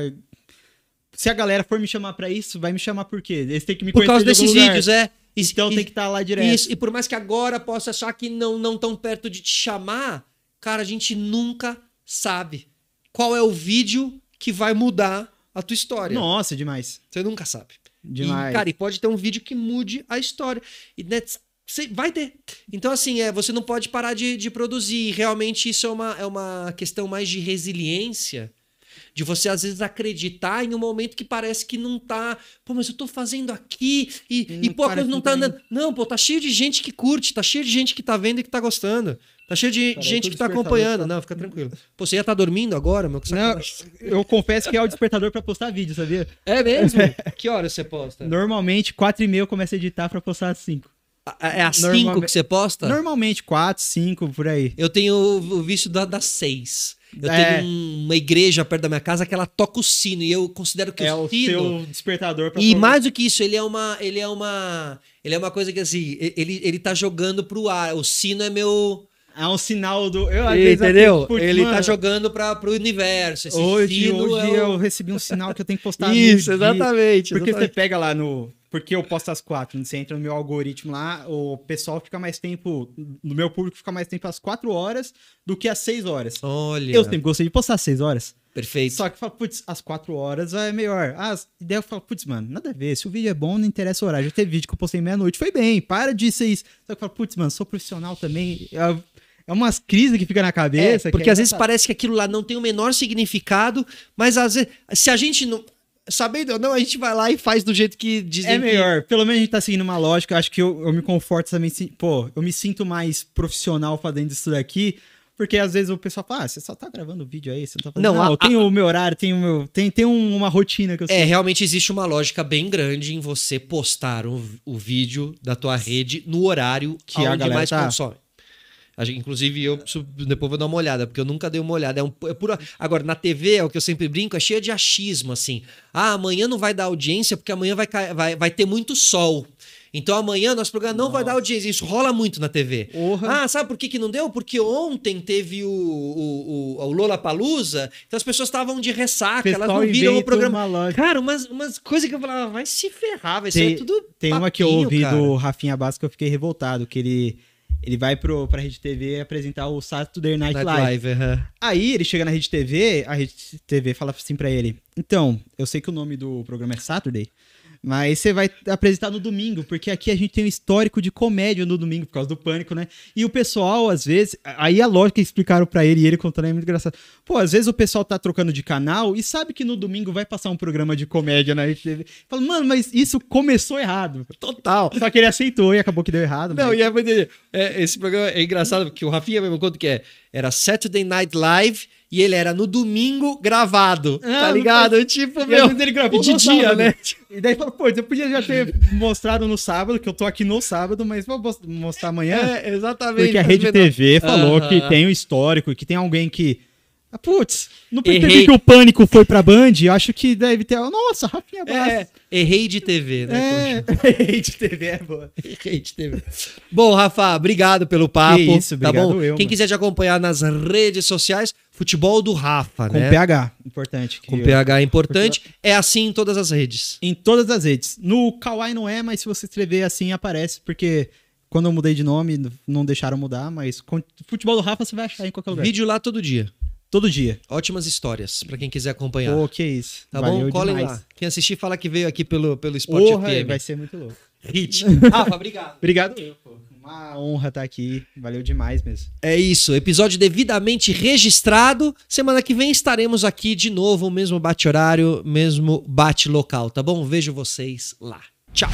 Se a galera for me chamar para isso, vai me chamar por quê? Eles têm que me Por causa de desses lugar. vídeos, é. Então e, tem que estar tá lá direto. Isso, e por mais que agora possa achar que não, não tão perto de te chamar, cara, a gente nunca sabe qual é o vídeo que vai mudar a tua história. Nossa, demais. Você nunca sabe. Demais. E, cara, e pode ter um vídeo que mude a história. E né, vai ter. Então, assim, é, você não pode parar de, de produzir. Realmente, isso é uma, é uma questão mais de resiliência. De você, às vezes, acreditar em um momento que parece que não tá. Pô, mas eu tô fazendo aqui e, hum, e pô, a coisa não tá andando. Não, pô, tá cheio de gente que curte, tá cheio de gente que tá vendo e que tá gostando. Tá cheio de Cara, gente que tá acompanhando. Tá... Não, fica tranquilo. Pô, você ia estar tá dormindo agora, meu? Não, eu confesso que é o despertador para postar vídeo, sabia? É mesmo? É. que horas você posta? Normalmente, 4 e meia eu começo a editar para postar às 5. É às 5 que você posta? Normalmente, 4, 5, por aí. Eu tenho o vício da, das 6. Eu é. tenho uma igreja perto da minha casa que ela toca o sino e eu considero que é o, o Seu despertador pra E mais do que isso, ele é uma. Ele é uma. Ele é uma coisa que assim, ele, ele tá jogando pro ar. O sino é meu é um sinal do. Eu, às Entendeu? ele tá mano, tá jogando pra, pro universo. hoje hoje eu... É eu... recebi um sinal que eu tenho que postar Isso, exatamente. Porque exatamente. você pega lá no. Porque eu posto às quatro, você entra no meu algoritmo lá, o pessoal fica mais tempo. No meu público fica mais tempo às quatro horas do que às seis horas. Olha. Eu sempre gostei de postar às seis horas. Perfeito. Só que fala, putz, às quatro horas é melhor. as e daí eu falo, putz, mano, nada a ver. Se o vídeo é bom, não interessa o horário. Já teve vídeo que eu postei meia-noite, foi bem, para de seis. Só que eu falo, putz, mano, sou profissional também. Eu é umas crises que fica na cabeça. É, porque às vezes tá parece que aquilo lá não tem o menor significado, mas às vezes, se a gente não. Sabendo ou não, a gente vai lá e faz do jeito que dizem. É melhor. Que... Pelo menos a gente tá seguindo uma lógica. Acho que eu, eu me conforto também. Pô, eu me sinto mais profissional fazendo isso daqui. Porque às vezes o pessoal fala, ah, você só tá gravando vídeo aí, você não tá fazendo. Não, não a, eu tenho a... o meu horário, tenho meu. Tem, tem uma rotina que eu É, sei. realmente existe uma lógica bem grande em você postar o, o vídeo da tua rede no horário que a galera mais tá. consome. Gente, inclusive, eu depois vou dar uma olhada, porque eu nunca dei uma olhada. É, um, é pura... Agora, na TV, é o que eu sempre brinco, é cheia de achismo, assim. Ah, amanhã não vai dar audiência, porque amanhã vai, vai, vai ter muito sol. Então amanhã nosso programa não Nossa. vai dar audiência. Isso rola muito na TV. Uhum. Ah, sabe por que, que não deu? Porque ontem teve o, o, o, o Lola Palusa, então as pessoas estavam de ressaca, Pessoal elas não viram o programa. cara, umas, umas coisas que eu falava, vai se ferrar, vai tem, ser tudo. Tem papinho, uma que eu ouvi cara. do Rafinha Basco que eu fiquei revoltado, que ele ele vai pro, pra Rede TV apresentar o Saturday Night, Night Live. Live Aí ele chega na Rede TV, a Rede TV fala assim pra ele: Então, eu sei que o nome do programa é Saturday, mas você vai apresentar no domingo, porque aqui a gente tem um histórico de comédia no domingo por causa do pânico, né? E o pessoal, às vezes, aí a é lógica explicaram para ele e ele contando é muito engraçado. Pô, às vezes o pessoal tá trocando de canal e sabe que no domingo vai passar um programa de comédia na TV. Fala, mano, mas isso começou errado. Total. Só que ele aceitou e acabou que deu errado. Não, mas... e é, é, esse programa é engraçado, porque o Rafinha mesmo conta que é era Saturday Night Live e ele era no domingo gravado. Ah, tá ligado? Tipo, e meu. Ele gravou de dia, sábado. né? E daí fala, pô, eu podia já ter mostrado no sábado, que eu tô aqui no sábado, mas vou mostrar amanhã. É, exatamente. Porque a tá Rede TV falou uh -huh. que tem o um histórico e que tem alguém que ah, putz, não percebi Errei. que o pânico foi pra Band, acho que deve ter. Nossa, Rafinha Bastos. É, errei de TV, né? É. errei de TV, é boa. Errei de TV. Bom, Rafa, obrigado pelo papo. Que isso, tá bom? Eu, Quem quiser te acompanhar nas redes sociais, futebol do Rafa, Com né? Com PH, importante. Com eu... PH é importante. É assim em todas as redes. Em todas as redes. No Kawaii não é, mas se você escrever assim, aparece, porque quando eu mudei de nome, não deixaram mudar, mas futebol do Rafa você vai achar em qualquer lugar. Vídeo lá todo dia. Todo dia. Ótimas histórias, para quem quiser acompanhar. Pô, que isso. Tá Valeu bom? Colhem lá. Quem assistir, fala que veio aqui pelo, pelo Sport FM. Vai ser muito louco. Hit. Rafa, obrigado. obrigado eu, pô. Uma honra estar tá aqui. Valeu demais mesmo. É isso. Episódio devidamente registrado. Semana que vem estaremos aqui de novo, mesmo bate-horário, mesmo bate-local, tá bom? Vejo vocês lá. Tchau.